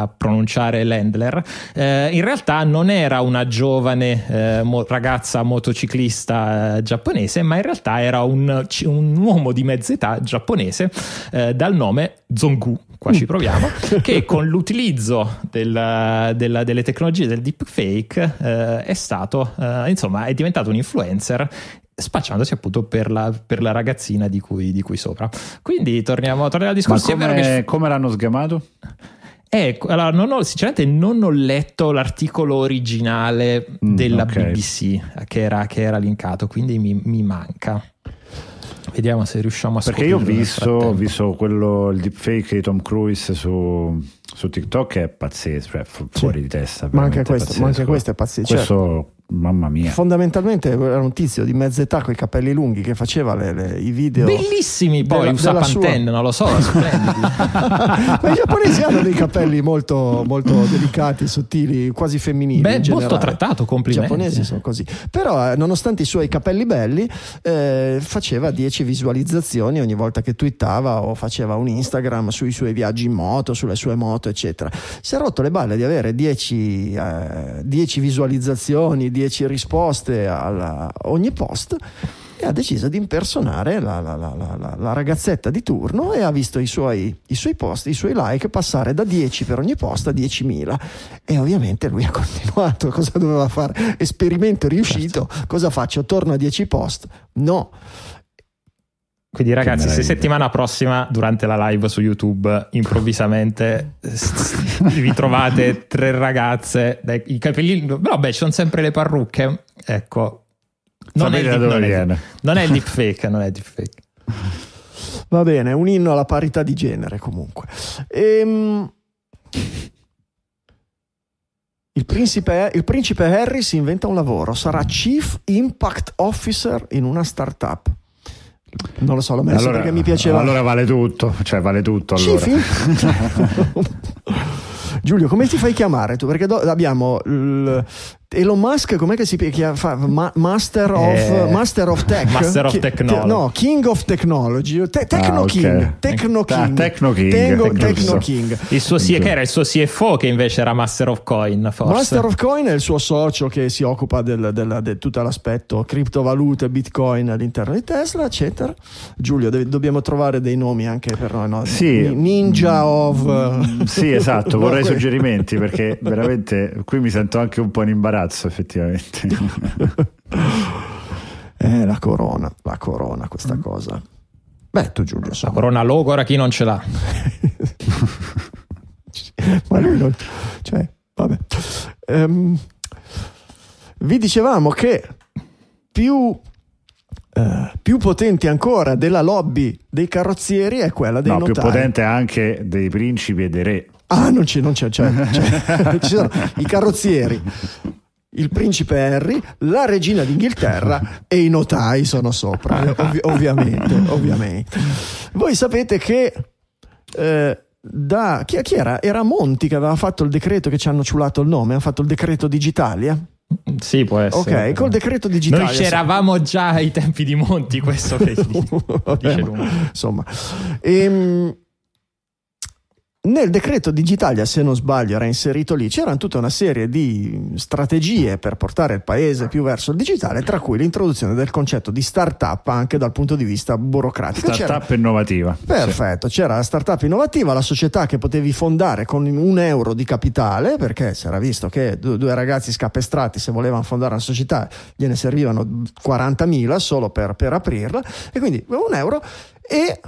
Speaker 2: a pronunciare l'handler, eh, in realtà non era una giovane eh, mo, ragazza motociclista eh, giapponese, ma in realtà era un, un uomo di mezza età giapponese eh, dal nome Zongu qua ci mm. proviamo, (laughs) che con l'utilizzo del, del, delle tecnologie del deepfake eh, è stato, eh, insomma, è diventato un influencer spacciandosi appunto per la, per la ragazzina di cui, di cui, sopra. Quindi torniamo, torniamo al discorso. Ma come, che... come l'hanno sgamato? Eh, allora, non ho, sinceramente non ho letto l'articolo originale mm, della mm, okay. BBC che era, che era linkato, quindi mi, mi manca. Vediamo se riusciamo a Perché io ho visto,
Speaker 3: visto quello, il deepfake di Tom Cruise su, su TikTok è pazzesco, cioè fu- fuori sì. di testa. Ma anche, questo, ma anche questo, è
Speaker 1: pazzesco. Questo certo. Mamma mia. Fondamentalmente era un tizio di mezza età con i capelli lunghi che faceva le, le, i video. Bellissimi
Speaker 2: poi, della, usa Pantene, sua... non lo so, (laughs)
Speaker 1: Ma i giapponesi hanno dei capelli molto, molto delicati, sottili, quasi femminili. Beh, molto trattato, complimenti. I giapponesi sono così. Però, eh, nonostante i suoi capelli belli, eh, faceva 10 visualizzazioni ogni volta che twittava o faceva un Instagram sui suoi viaggi in moto, sulle sue moto, eccetera. Si è rotto le balle di avere 10 eh, visualizzazioni, 10 risposte a ogni post e ha deciso di impersonare la, la, la, la, ragazzetta di turno e ha visto i suoi, i suoi post, i suoi like passare da 10 per ogni post a 10.000 e ovviamente lui ha (laughs) continuato cosa doveva fare? Esperimento riuscito, certo. cosa faccio? Torno a 10 post? No quindi ragazzi, se settimana
Speaker 2: prossima durante la live su YouTube improvvisamente (laughs) vi trovate tre ragazze dai, i capelli, vabbè, ci sono sempre le parrucche, ecco. Non è, il, non, è, non è il (laughs) deepfake,
Speaker 1: non è il deepfake. Va bene, un inno alla parità di genere comunque. Ehm... Il principe, il principe Harry si inventa un lavoro, sarà Chief Impact Officer in una startup. Non lo so, l'ho messo allora, perché mi piaceva. Allora
Speaker 3: vale tutto, cioè vale tutto. Allora.
Speaker 1: (laughs) Giulio, come ti fai chiamare tu? Perché do- abbiamo l- Elon Musk com'è che si chiama? Ma, master, of, eh, master of Tech Master of Technology No, King of Technology Te, Techno, ah, ah, King. Okay. Techno King ah, Techno King Tengo, Techno, King
Speaker 2: il suo C- era il suo CFO che invece era Master of Coin forse. Master of
Speaker 1: Coin è il suo socio che si occupa di tutto l'aspetto criptovalute, bitcoin all'interno di Tesla eccetera Giulio de- dobbiamo trovare dei nomi anche per noi no? sì. Ninja mm. of Sì esatto vorrei (laughs) suggerimenti
Speaker 3: perché veramente qui mi sento anche un po' in imbarazzo
Speaker 1: cazzo, effettivamente. (laughs) eh, la corona, la corona, questa mm. cosa. Beh, tu Giulio, insomma. La
Speaker 2: corona logora chi non ce l'ha. (laughs)
Speaker 1: Ma lui non... Cioè, vabbè. Um, vi dicevamo che più Uh, più potente ancora della lobby dei carrozzieri è quella dei no, notari. più potente
Speaker 3: anche dei principi
Speaker 1: e dei re. Ah, non c'è, non c'è, c'è, cioè, c'è, cioè, (laughs) ci sono i carrozzieri, il principe Harry, la regina d'Inghilterra e i notai sono sopra, eh, ovvi- ovviamente, (laughs) ovviamente. Voi sapete che... Eh, da chi, chi, era? Era Monti che aveva fatto il decreto che ci hanno ciulato il nome, ha fatto il decreto Digitalia. Sì, può essere. Ok, col decreto digitale. Noi
Speaker 2: c'eravamo già ai tempi di Monti, questo che
Speaker 1: (laughs) Vabbè, ma, Insomma, ehm, nel decreto Digitalia, se non sbaglio, era inserito lì, c'erano tutta una serie di strategie per portare il paese più verso il digitale, tra cui l'introduzione del concetto di start-up anche dal punto di vista burocratico. Start-up
Speaker 3: c'era... innovativa. Perfetto,
Speaker 1: sì. c'era la start-up innovativa, la società che potevi fondare con un euro di capitale, perché si era visto che due ragazzi scapestrati, se volevano fondare una società, gliene servivano 40.000 solo per, per aprirla, e quindi un euro e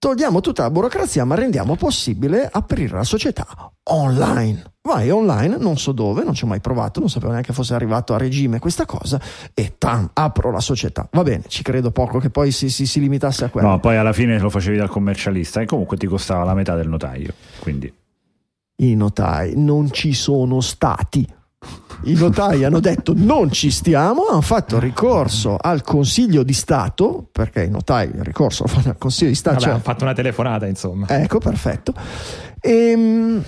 Speaker 1: Togliamo tutta la burocrazia, ma rendiamo possibile aprire la società online. Vai online, non so dove, non ci ho mai provato, non sapevo neanche fosse arrivato a regime questa cosa, e tam, apro la società. Va bene, ci credo poco che poi si, si, si limitasse a quello. No, poi
Speaker 3: alla fine lo facevi dal commercialista e comunque ti costava la metà del notaio. Quindi.
Speaker 1: I notai non ci sono stati i notai hanno detto non ci stiamo, hanno fatto ricorso al Consiglio di Stato, perché i notai il ricorso lo (laughs) fanno al Consiglio di Stato. Vabbè, cioè, hanno
Speaker 2: fatto una telefonata, insomma. Ecco,
Speaker 1: perfetto. E, ehm,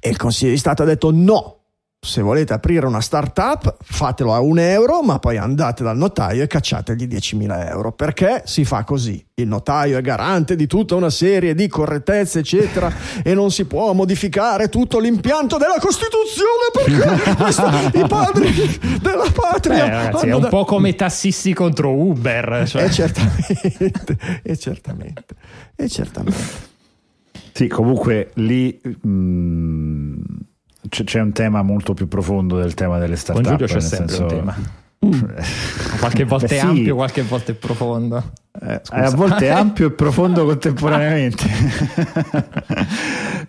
Speaker 1: e il Consiglio di Stato ha detto no, se volete aprire una startup, fatelo a un euro, ma poi andate dal notaio e cacciategli 10.000 euro. Perché si fa così? Il notaio è garante di tutta una serie di correttezze, eccetera, (laughs) e non si può modificare tutto l'impianto della Costituzione perché (laughs) questo, i padri della patria. Beh, ragazzi, è un da... po'
Speaker 2: come tassisti contro Uber. Eh, cioè. E
Speaker 1: certamente, e eh, certamente, e eh, certamente.
Speaker 2: Sì, comunque
Speaker 3: lì. Mh... Mm, c- c'è un tema molto più profondo del tema delle
Speaker 2: start Con Giulio c'è sempre senso... un tema. Mm. (laughs) Qualche volta Beh, è ampio, sì. qualche volta è profondo. Eh, a volte è (laughs) ampio
Speaker 3: e profondo contemporaneamente.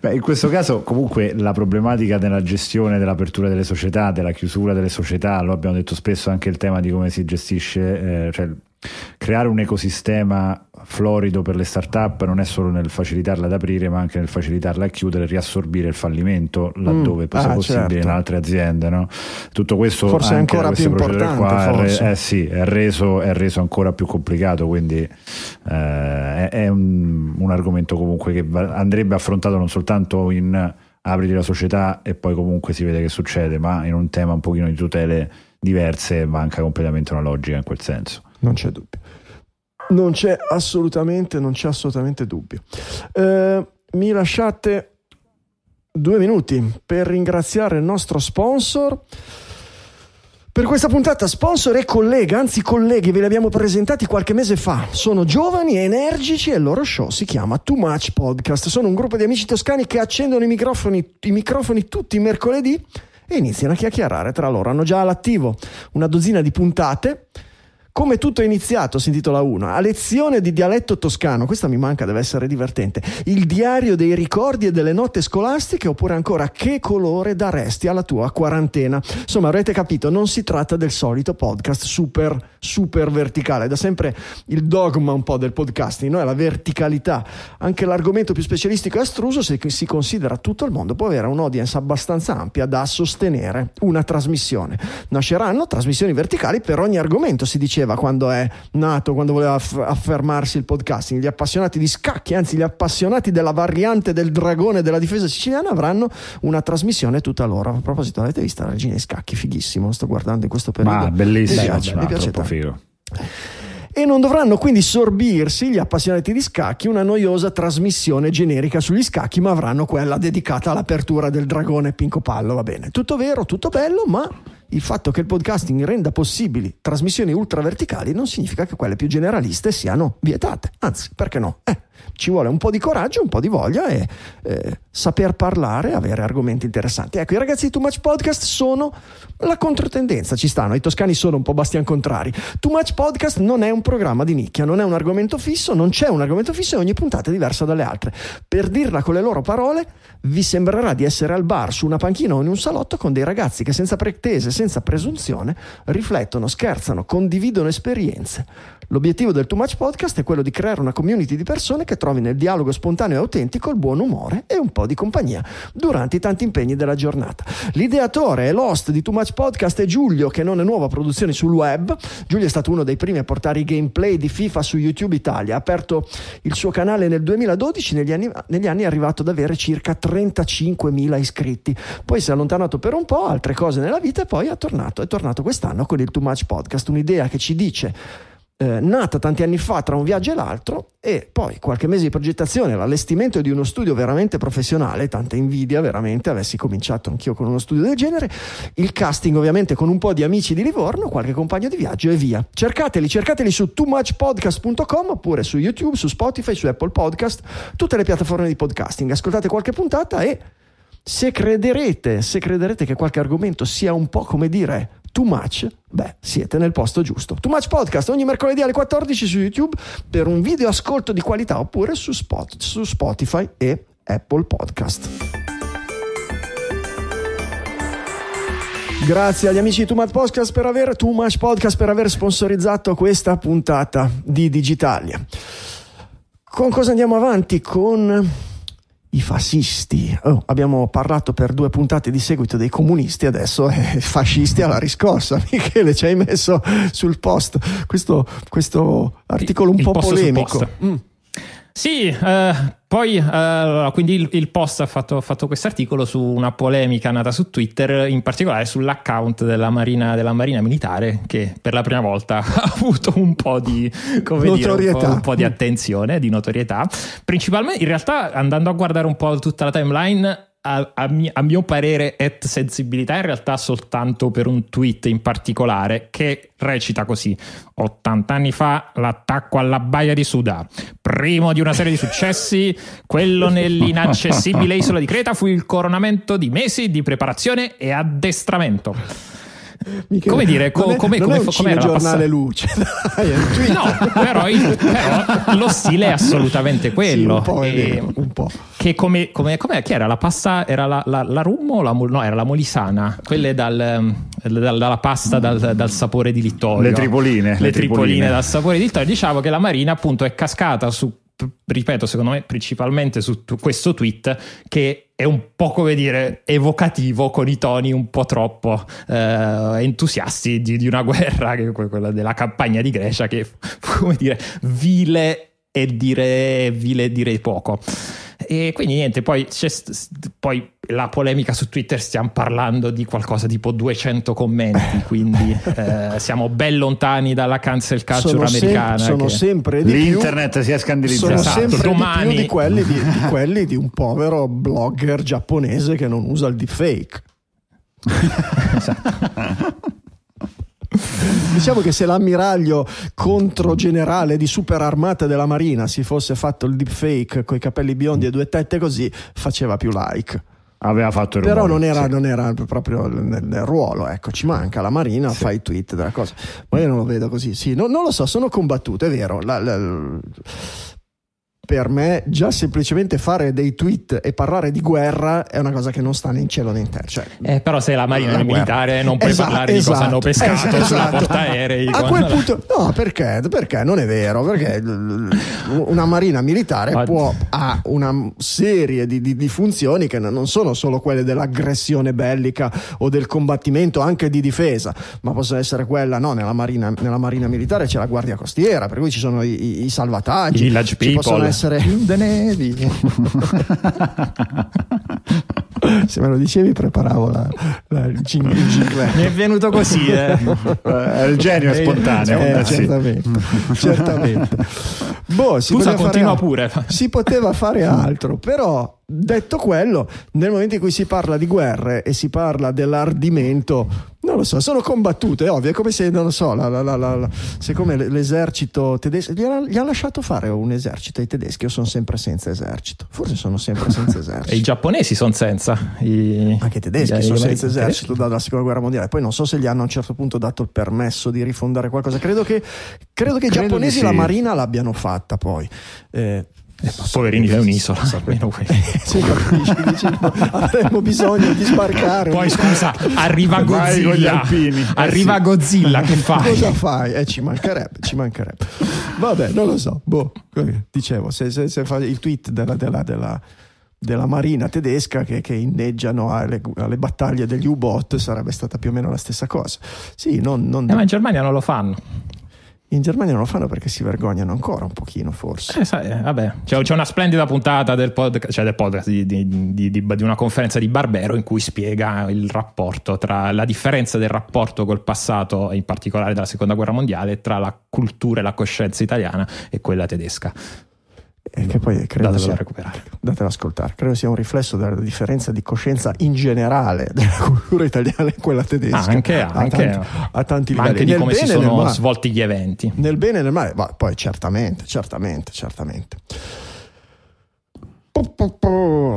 Speaker 3: (laughs) Beh, in questo caso, comunque, la problematica della gestione dell'apertura delle società, della chiusura delle società, lo abbiamo detto spesso, anche il tema di come si gestisce, eh, cioè creare un ecosistema florido per le start-up non è solo nel facilitarla ad aprire, ma anche nel facilitarla a chiudere, riassorbire il fallimento mm. laddove mm, sia ah, possibile certo. in altre aziende. No? Tutto questo forse anche ancora più importante. Qua, è, eh sì, è, reso, è, reso, ancora più complicato, quindi eh, è, è un, un, argomento comunque che andrebbe affrontato non soltanto in apriti la società e poi comunque si vede che succede, ma in un tema un pochino di tutele diverse manca completamente una logica in quel senso
Speaker 1: non c'è dubbio. Non c'è assolutamente, non c'è assolutamente dubbio. Eh, mi lasciate due minuti per ringraziare il nostro sponsor. Per questa puntata sponsor e collega, anzi colleghi, ve li abbiamo presentati qualche mese fa. Sono giovani e energici e il loro show si chiama Too Much Podcast. Sono un gruppo di amici toscani che accendono i microfoni, i microfoni tutti i mercoledì e iniziano a chiacchierare tra loro. Hanno già all'attivo una dozzina di puntate come tutto è iniziato, si intitola 1, a lezione di dialetto toscano, questa mi manca, deve essere divertente, il diario dei ricordi e delle note scolastiche oppure ancora che colore daresti alla tua quarantena. Insomma, avrete capito, non si tratta del solito podcast super, super verticale, da sempre il dogma un po' del podcasting, no? è la verticalità. Anche l'argomento più specialistico e astruso, se si considera tutto il mondo, può avere un'audience abbastanza ampia da sostenere una trasmissione. Nasceranno trasmissioni verticali per ogni argomento, si dice diceva quando è nato, quando voleva affermarsi il podcasting, gli appassionati di scacchi, anzi gli appassionati della variante del dragone della difesa siciliana avranno una trasmissione tutta loro. A proposito, avete visto la regina di scacchi? Fighissimo, lo sto guardando in questo periodo. Ma bellissimo, mi piace, mi piace tanto. Figo e non dovranno quindi sorbirsi gli appassionati di scacchi una noiosa trasmissione generica sugli scacchi, ma avranno quella dedicata all'apertura del dragone Pinco Pallo. Va bene, tutto vero, tutto bello, ma il fatto che il podcasting renda possibili trasmissioni ultra verticali non significa che quelle più generaliste siano vietate. Anzi, perché no? Eh, ci vuole un po' di coraggio, un po' di voglia e eh, saper parlare, avere argomenti interessanti. Ecco, i ragazzi di Too Much Podcast sono la controtendenza, ci stanno. I toscani sono un po' bastian contrari. Too Much Podcast non è un programma di nicchia, non è un argomento fisso, non c'è un argomento fisso e ogni puntata è diversa dalle altre. Per dirla con le loro parole, vi sembrerà di essere al bar, su una panchina o in un salotto con dei ragazzi che senza pretese, senza senza presunzione, riflettono, scherzano, condividono esperienze. L'obiettivo del Too Much Podcast è quello di creare una community di persone che trovi nel dialogo spontaneo e autentico il buon umore e un po' di compagnia durante i tanti impegni della giornata. L'ideatore e l'host di Too Much Podcast è Giulio, che non è nuova produzione sul web. Giulio è stato uno dei primi a portare i gameplay di FIFA su YouTube Italia. Ha aperto il suo canale nel 2012, negli anni, negli anni è arrivato ad avere circa 35.000 iscritti. Poi si è allontanato per un po', altre cose nella vita e poi poi è tornato, è tornato quest'anno con il Too Much Podcast, un'idea che ci dice eh, nata tanti anni fa tra un viaggio e l'altro e poi qualche mese di progettazione, l'allestimento di uno studio veramente professionale, tanta invidia veramente, avessi cominciato anch'io con uno studio del genere, il casting ovviamente con un po' di amici di Livorno, qualche compagno di viaggio e via. Cercateli, cercateli su toomuchpodcast.com oppure su YouTube, su Spotify, su Apple Podcast, tutte le piattaforme di podcasting. Ascoltate qualche puntata e se crederete, se crederete che qualche argomento sia un po' come dire too much, beh, siete nel posto giusto. Too Much Podcast ogni mercoledì alle 14 su YouTube per un video ascolto di qualità oppure su, Spot, su Spotify e Apple Podcast. Grazie agli amici di Too Much Podcast per aver, Podcast per aver sponsorizzato questa puntata di Digitalia. Con cosa andiamo avanti? Con i fascisti. Oh, abbiamo parlato per due puntate di seguito dei comunisti, adesso è fascisti alla riscossa. (laughs) Michele ci hai messo sul post questo, questo articolo un il po' polemico. Mm.
Speaker 2: Sì, eh, poi eh, quindi il, il, post ha fatto, fatto questo articolo su una polemica nata su Twitter, in particolare sull'account della Marina, della Marina Militare, che per la prima volta (laughs) ha avuto un po' di, dire, un po', un po di attenzione, di notorietà. Principalmente, in realtà, andando a guardare un po' tutta la timeline, a, a, mio, a, mio parere et sensibilità in realtà soltanto per un tweet in particolare che recita così 80 anni fa l'attacco alla baia di Suda primo di una serie di successi quello nell'inaccessibile isola di Creta fu il coronamento di mesi di preparazione e addestramento Michele, come dire, co- non è, come, non come, è come giornale
Speaker 1: luce, (laughs) Dai, (laughs)
Speaker 2: no, però, il, però, lo stile è assolutamente quello. Sì, un po', e, vero, un po'. Che come, come chi era la pasta? Era la, la, la rummo? La, no, era la molisana, quelle dal, ehm, dal, dalla pasta dal, dal, sapore di Littorio. Le tripoline. Le, le tripoline, tripoline dal sapore di Littorio. Diciamo che la Marina appunto è cascata su ripeto, secondo me principalmente su t- questo tweet che è un po' come dire evocativo con i toni un po' troppo eh, entusiasti di, di, una guerra, che quella della campagna di Grecia, che (laughs) come dire vile e dire, vile e dire poco. E quindi niente, poi, poi la polemica su Twitter, stiamo parlando di qualcosa tipo 200 commenti, (laughs) quindi eh, siamo ben lontani dalla cancel culture sono americana. Sem- sono sempre di L'internet più, si è scandalizzato. Sono sempre Domani... Esatto. di più di
Speaker 1: quelli di, di (laughs) quelli di un povero blogger giapponese che non usa il deepfake. esatto. (laughs) (laughs) diciamo che se l'ammiraglio contro generale di super armata della marina si fosse fatto il deepfake con i capelli biondi e due tette così faceva più like aveva fatto il però non, era, sì. non era, proprio nel, nel, ruolo ecco ci manca la marina sì. fa i tweet della cosa ma io non lo vedo così sì, no, non lo so sono combattuto è vero la, la, per me già semplicemente fare dei tweet e parlare di guerra è una cosa che non sta né in cielo né in terra. Cioè,
Speaker 2: eh, però se la marina è militare non puoi esatto, parlare esatto, di cosa hanno esatto, pescato esatto, sulla portaerei. A quel
Speaker 1: punto no, perché? Perché non è vero, perché una marina militare può, ha una serie di, di, di, funzioni che non sono solo quelle dell'aggressione bellica o del combattimento anche di difesa, ma possono essere quella, no, nella marina, nella marina militare c'è la guardia costiera, per cui ci sono i, i salvataggi, i village people essere in the Navy. (laughs) Se me lo dicevi, preparavo la, la, il jingle. Mi è venuto così, eh. (laughs) È il genio eh, spontaneo. Eh, eh, certamente, (laughs) certamente. Boh, si Scusa, continua fare, pure. Si poteva fare altro, però detto quello, nel momento in cui si parla di guerre e si parla dell'ardimento, non lo so, sono combattute, è ovvio, è come se, non lo so, la, la, la, siccome l'esercito tedesco, gli ha, gli ha, lasciato fare un esercito ai tedeschi, io sono sempre senza esercito, forse sono sempre senza (laughs) esercito. e i
Speaker 2: giapponesi sono senza. I... Anche i tedeschi gli sono gli senza esercito
Speaker 1: dalla seconda guerra mondiale, poi non so se gli hanno a un certo punto dato il permesso di rifondare qualcosa, credo che, credo che credo i giapponesi sì. la marina l'abbiano fatta poi. Eh, eh, Poverini, è un'isola. Almeno (laughs) sì, capisci, avremmo bisogno di sbarcare. Poi scusa, arriva Godzilla. Eh, arriva eh, sì. Godzilla, che fai? Cosa fai? Eh, ci mancherebbe, ci mancherebbe. Vabbè, non lo so. Boh, eh, dicevo, se, se, se fa il tweet della, della, della della marina tedesca che, che inneggiano alle, alle, battaglie degli U-Bot sarebbe stata più o meno la stessa cosa. Sì, non, non... Eh, ma in Germania non lo fanno. In Germania non lo fanno perché si vergognano ancora un pochino, forse. Eh, sai, eh, vabbè.
Speaker 2: C'è, c'è una splendida puntata del podcast, cioè del podcast di, di, di, di, una conferenza di Barbero in cui spiega il rapporto tra la differenza del rapporto col passato, in particolare dalla seconda guerra mondiale, tra la cultura e la coscienza italiana
Speaker 1: e quella tedesca. E che poi credo datevelo sia, a recuperare. Datelo ascoltare. Credo sia un riflesso della differenza di coscienza in generale della cultura italiana e quella tedesca. Ah, anche, a anche, tanti, a tanti livelli. anche di nel come si sono svolti gli eventi. Nel bene e nel male, ma poi certamente, certamente, certamente.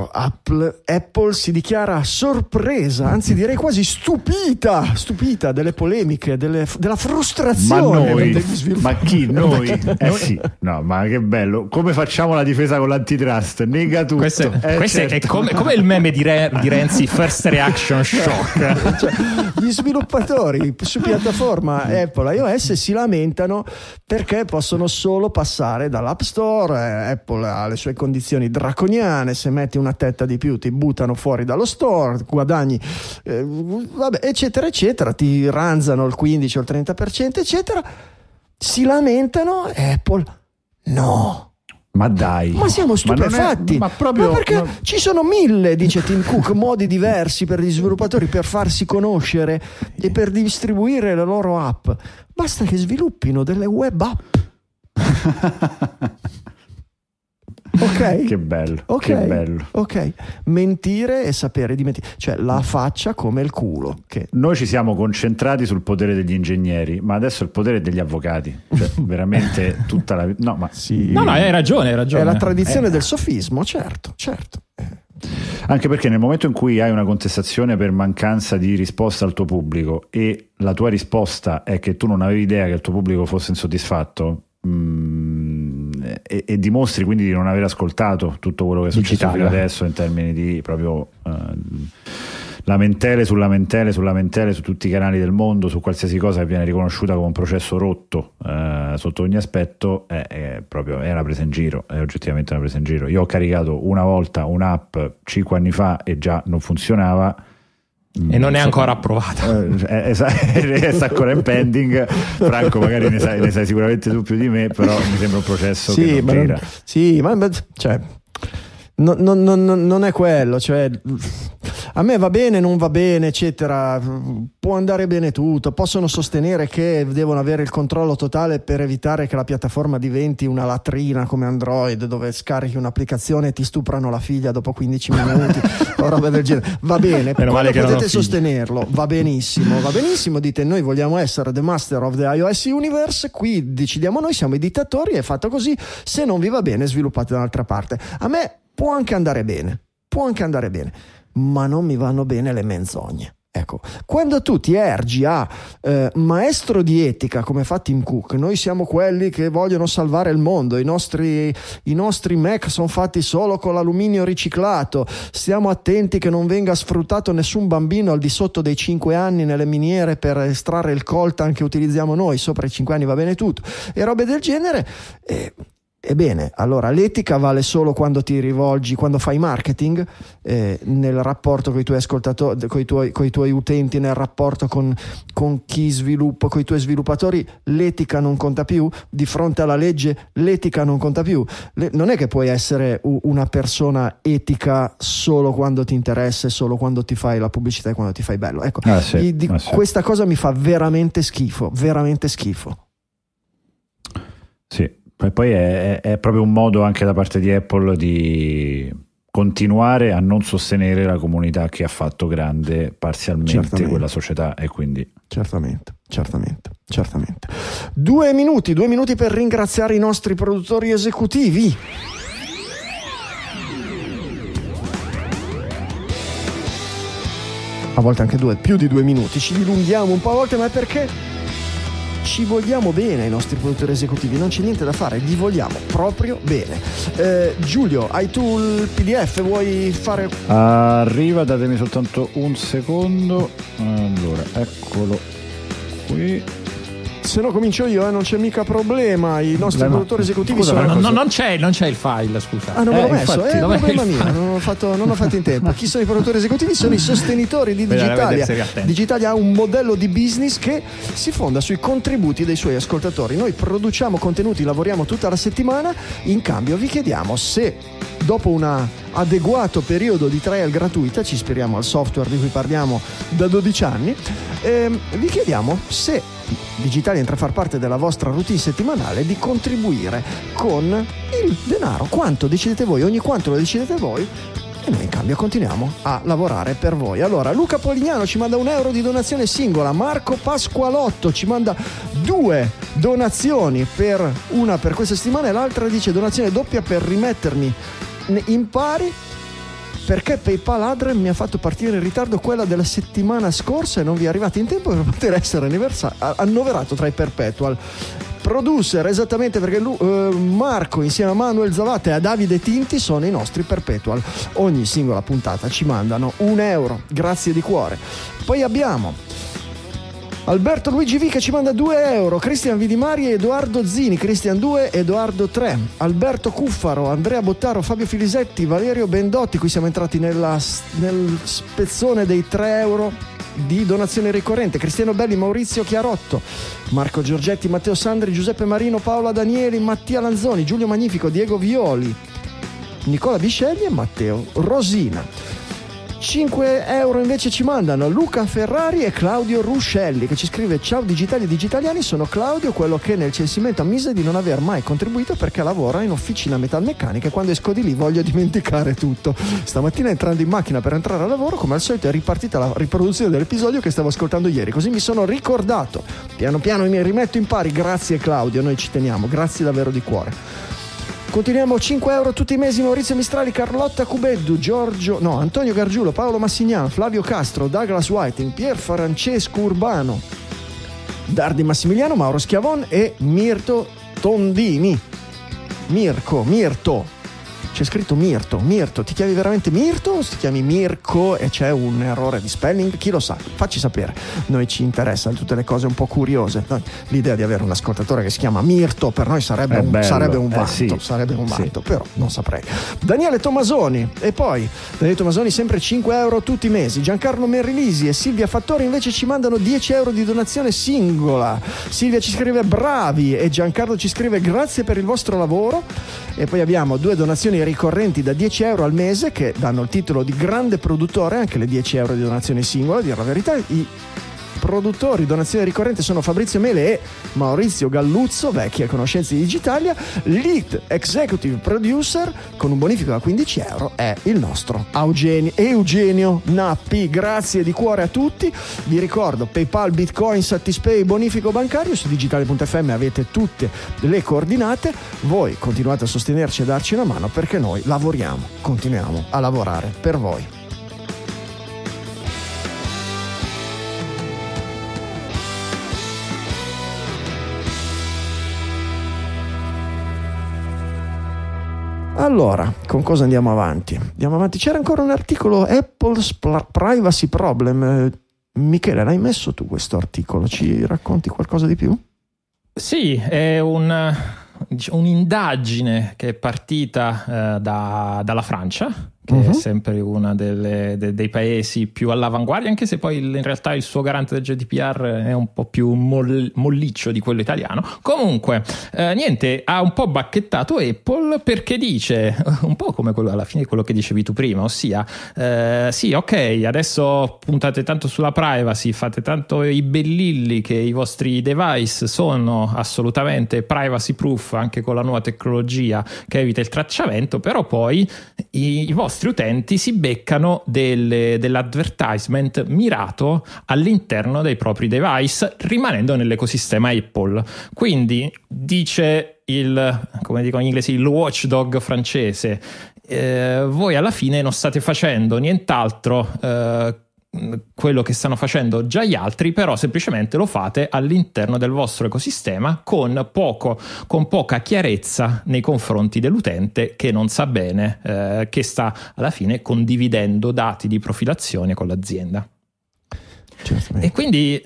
Speaker 1: Apple, Apple, si dichiara sorpresa, anzi direi quasi stupita, stupita delle polemiche, delle, della frustrazione ma noi, degli sviluppatori.
Speaker 3: Ma chi? (laughs) Noi? eh sì, no, ma che bello. Come facciamo la difesa con l'antitrust? Nega tutto. Questo, eh, questo certo. è come,
Speaker 2: come,
Speaker 1: il meme di, Re, di Renzi, first reaction (laughs) shock. cioè, gli sviluppatori su piattaforma Apple iOS si lamentano perché possono solo passare dall'App Store, eh, Apple ha le sue condizioni draconiche draconiane, se metti una tetta di più ti buttano fuori dallo store, guadagni, eh, vabbè, eccetera, eccetera, ti ranzano il 15 o il 30%, eccetera, si lamentano Apple no. Ma dai, ma siamo stupefatti. Ma, è, ma proprio, ma perché ma... ci sono mille, dice Tim Cook, modi diversi per gli sviluppatori per farsi conoscere e per distribuire le loro app. Basta che sviluppino delle web app. (laughs) Ok. (laughs) che bello. Ok. Che bello. Ok. Mentire e sapere di mentire. Cioè la faccia come il culo. Che... Noi ci siamo concentrati
Speaker 3: sul potere degli ingegneri, ma adesso il potere degli avvocati. Cioè, (laughs) veramente tutta la... No, ma... Sì. No, no, hai ragione, hai ragione. È la tradizione eh.
Speaker 1: del sofismo, certo, certo. Eh.
Speaker 3: Anche perché nel momento in cui hai una contestazione per mancanza di risposta al tuo pubblico e la tua risposta è che tu non avevi idea che il tuo pubblico fosse insoddisfatto, mh, mm, e, e, dimostri quindi di non aver ascoltato tutto quello che è successo fino adesso in termini di proprio eh, lamentele su lamentele su lamentele su tutti i canali del mondo, su qualsiasi cosa che viene riconosciuta come un processo rotto eh, sotto ogni aspetto, è, è, proprio è una presa in giro, è oggettivamente una presa in giro. Io ho caricato una volta un'app 5 anni fa e già non funzionava Mm, e non è ancora approvata. Eh, (laughs) ancora in pending. Franco, magari ne sai, ne sai, sicuramente tu più di me, però mi sembra un processo sì, che non ma, non,
Speaker 1: Sì, ma cioè, non, non, non, non è quello, cioè a me va bene, non va bene, eccetera, può andare bene tutto, possono sostenere che devono avere il controllo totale per evitare che la piattaforma diventi una latrina come Android dove scarichi un'applicazione e ti stuprano la figlia dopo 15 minuti (laughs) o roba del genere, va bene, Meno male che potete sostenerlo, va benissimo, va benissimo, dite noi vogliamo essere the master of the iOS universe, qui decidiamo noi, siamo i dittatori, è fatto così, se non vi va bene sviluppate da un'altra parte. A me può anche andare bene, può anche andare bene, ma non mi vanno bene le menzogne. Ecco, quando tu ti ergi a eh, maestro di etica come fa Tim Cook, noi siamo quelli che vogliono salvare il mondo, i nostri, i nostri Mac sono fatti solo con l'alluminio riciclato, stiamo attenti che non venga sfruttato nessun bambino al di sotto dei 5 anni nelle miniere per estrarre il coltan che utilizziamo noi, sopra i 5 anni va bene tutto, e robe del genere. Eh, Ebbene, allora l'etica vale solo quando ti rivolgi, quando fai marketing, eh, nel rapporto con i tuoi ascoltatori, con i tuoi, con i tuoi utenti, nel rapporto con, con, chi sviluppa, con i tuoi sviluppatori, l'etica non conta più, di fronte alla legge l'etica non conta più. Le, non è che puoi essere u- una persona etica solo quando ti interessa, solo quando ti fai la pubblicità e quando ti fai bello. Ecco, ah, sì, di, di, ah, sì. questa cosa mi fa veramente schifo, veramente schifo.
Speaker 3: Sì, e poi è, è, proprio un modo anche da parte di Apple di continuare a non sostenere la comunità che ha fatto grande parzialmente certamente. quella società e quindi...
Speaker 1: Certamente, certamente, certamente. Due minuti, due minuti per ringraziare i nostri produttori esecutivi. a volte anche due, più di due minuti, ci dilunghiamo un po' a volte, ma perché ci vogliamo bene ai nostri produttori esecutivi, non c'è niente da fare, li vogliamo proprio bene. Eh, Giulio, hai tu il PDF? Vuoi fare. Arriva, datemi soltanto un secondo. Allora, eccolo qui se no comincio io, eh, non c'è mica problema. I nostri Beh, produttori no. esecutivi scusa, sono. No, non,
Speaker 2: c'è, non, c'è, il file, scusa. Ah, non me l'ho eh, messo, infatti, eh, è un problema mio. Non
Speaker 1: ho, fatto, non ho, fatto, in tempo. Chi sono i produttori esecutivi? Sono i sostenitori di Digitalia. Digitalia ha un modello di business che si fonda sui contributi dei suoi ascoltatori. Noi produciamo contenuti, lavoriamo tutta la settimana. In cambio, vi chiediamo se dopo un adeguato periodo di trial gratuita, ci ispiriamo al software di cui parliamo da 12 anni, ehm, vi chiediamo se Digitali entra a far parte della vostra routine settimanale di contribuire con il denaro, quanto decidete voi, ogni quanto lo decidete voi e noi in cambio continuiamo a lavorare per voi. Allora, Luca Polignano ci manda un euro di donazione singola, Marco Pasqualotto ci manda due donazioni, per una per questa settimana e l'altra dice donazione doppia per rimettermi impari perché PayPal Adren mi ha fatto partire in ritardo quella della settimana scorsa e non vi è arrivata in tempo per poter essere annoverato tra i perpetual producer esattamente perché lui, eh, Marco insieme a Manuel Zavate e a Davide Tinti sono i nostri perpetual ogni singola puntata ci mandano un euro grazie di cuore poi abbiamo Alberto Luigi Vica ci manda 2 euro, Cristian Vidimari e Edoardo Zini, Cristian 2, Edoardo 3, Alberto Cuffaro, Andrea Bottaro, Fabio Filisetti, Valerio Bendotti, qui siamo entrati nella, nel spezzone dei 3 euro di donazione ricorrente, Cristiano Belli, Maurizio Chiarotto, Marco Giorgetti, Matteo Sandri, Giuseppe Marino, Paola Danieli, Mattia Lanzoni, Giulio Magnifico, Diego Violi, Nicola Biscelli e Matteo Rosina. 5 euro invece ci mandano Luca Ferrari e Claudio Ruscelli che ci scrive ciao digitali e digitaliani sono Claudio quello che nel censimento ammise di non aver mai contribuito perché lavora in officina metalmeccanica e quando esco di lì voglio dimenticare tutto stamattina entrando in macchina per entrare al lavoro come al solito è ripartita la riproduzione dell'episodio che stavo ascoltando ieri così mi sono ricordato piano piano mi rimetto in pari grazie Claudio noi ci teniamo grazie davvero di cuore Continuiamo 5 euro tutti i mesi Maurizio Mistrali, Carlotta Cubeddu, Giorgio, no, Antonio Gargiulo, Paolo Massignano, Flavio Castro, Douglas Whiting, Pier Francesco Urbano, Dardi Massimiliano, Mauro Schiavon e Mirto Tondini. Mirko, Mirto, c'è scritto Mirto. Mirto, ti chiami veramente Mirto o ti chiami Mirko e c'è un errore di spelling? Chi lo sa? Facci sapere. Noi ci interessano tutte le cose un po' curiose. Noi, l'idea di avere un ascoltatore che si chiama Mirto per noi sarebbe, un, sarebbe un, eh, vanto, eh sì, sarebbe un vanto sì. però non saprei. Daniele Tomasoni e poi Daniele Tomasoni sempre 5 euro tutti i mesi. Giancarlo Merrilisi e Silvia Fattori invece ci mandano 10 euro di donazione singola. Silvia ci scrive bravi e Giancarlo ci scrive grazie per il vostro lavoro e poi abbiamo due donazioni ricorrenti da 10 euro al mese che danno il titolo di grande produttore, anche le 10 euro di donazione singola, a dire la verità, i produttori, donazioni ricorrenti sono Fabrizio Mele e Maurizio Galluzzo, vecchia conoscenza di Digitalia. Lead Executive Producer con un bonifico da 15 euro è il nostro Eugenio, Eugenio Nappi. Grazie di cuore a tutti. Vi ricordo PayPal, Bitcoin, Satispay, bonifico bancario. Su digitale.fm avete tutte le coordinate. Voi continuate a sostenerci e darci una mano perché noi lavoriamo, continuiamo a lavorare per voi. Allora, con cosa andiamo avanti? Andiamo avanti. C'era ancora un articolo Apple's Privacy Problem. Eh, Michele, l'hai messo tu questo articolo? Ci racconti qualcosa di più?
Speaker 2: Sì, è un, un'indagine che è partita eh, da, dalla Francia che uh-huh. è mhm. sempre uno de, dei paesi più all'avanguardia, anche se poi in realtà il suo garante del GDPR è un po' più moll- molliccio di quello italiano. Comunque, eh, niente, ha un po' bacchettato Apple perché dice, (laughs) un po' come quello, alla fine quello che dicevi tu prima, ossia, eh, sì, ok, adesso puntate tanto sulla privacy, fate tanto i bellilli che i vostri device sono assolutamente privacy proof anche con la nuova tecnologia che evita il tracciamento, però poi i, i vostri nostri utenti si beccano del, dell'advertisement mirato all'interno dei propri device, rimanendo nell'ecosistema Apple. Quindi dice il, come dico in inglese, il watchdog francese, eh, voi alla fine non state facendo nient'altro eh, Mm, quello che stanno facendo già gli altri, però semplicemente lo fate all'interno del vostro ecosistema con, poco, con poca chiarezza nei confronti dell'utente che non sa bene, eh, che sta alla fine condividendo dati di profilazione con l'azienda. E quindi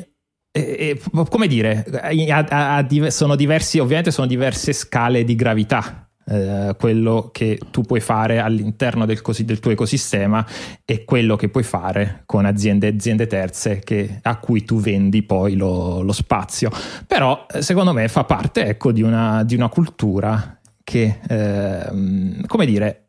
Speaker 2: e, e, come dire, a, a, a, sono diversi, ovviamente sono diverse scale di gravità eh, quello che tu puoi fare all'interno del, cosi- del, tuo ecosistema e quello che puoi fare con aziende, aziende terze che, a cui tu vendi poi lo, lo spazio. Però eh, secondo me fa parte ecco, di, una, di una cultura che, eh, come dire,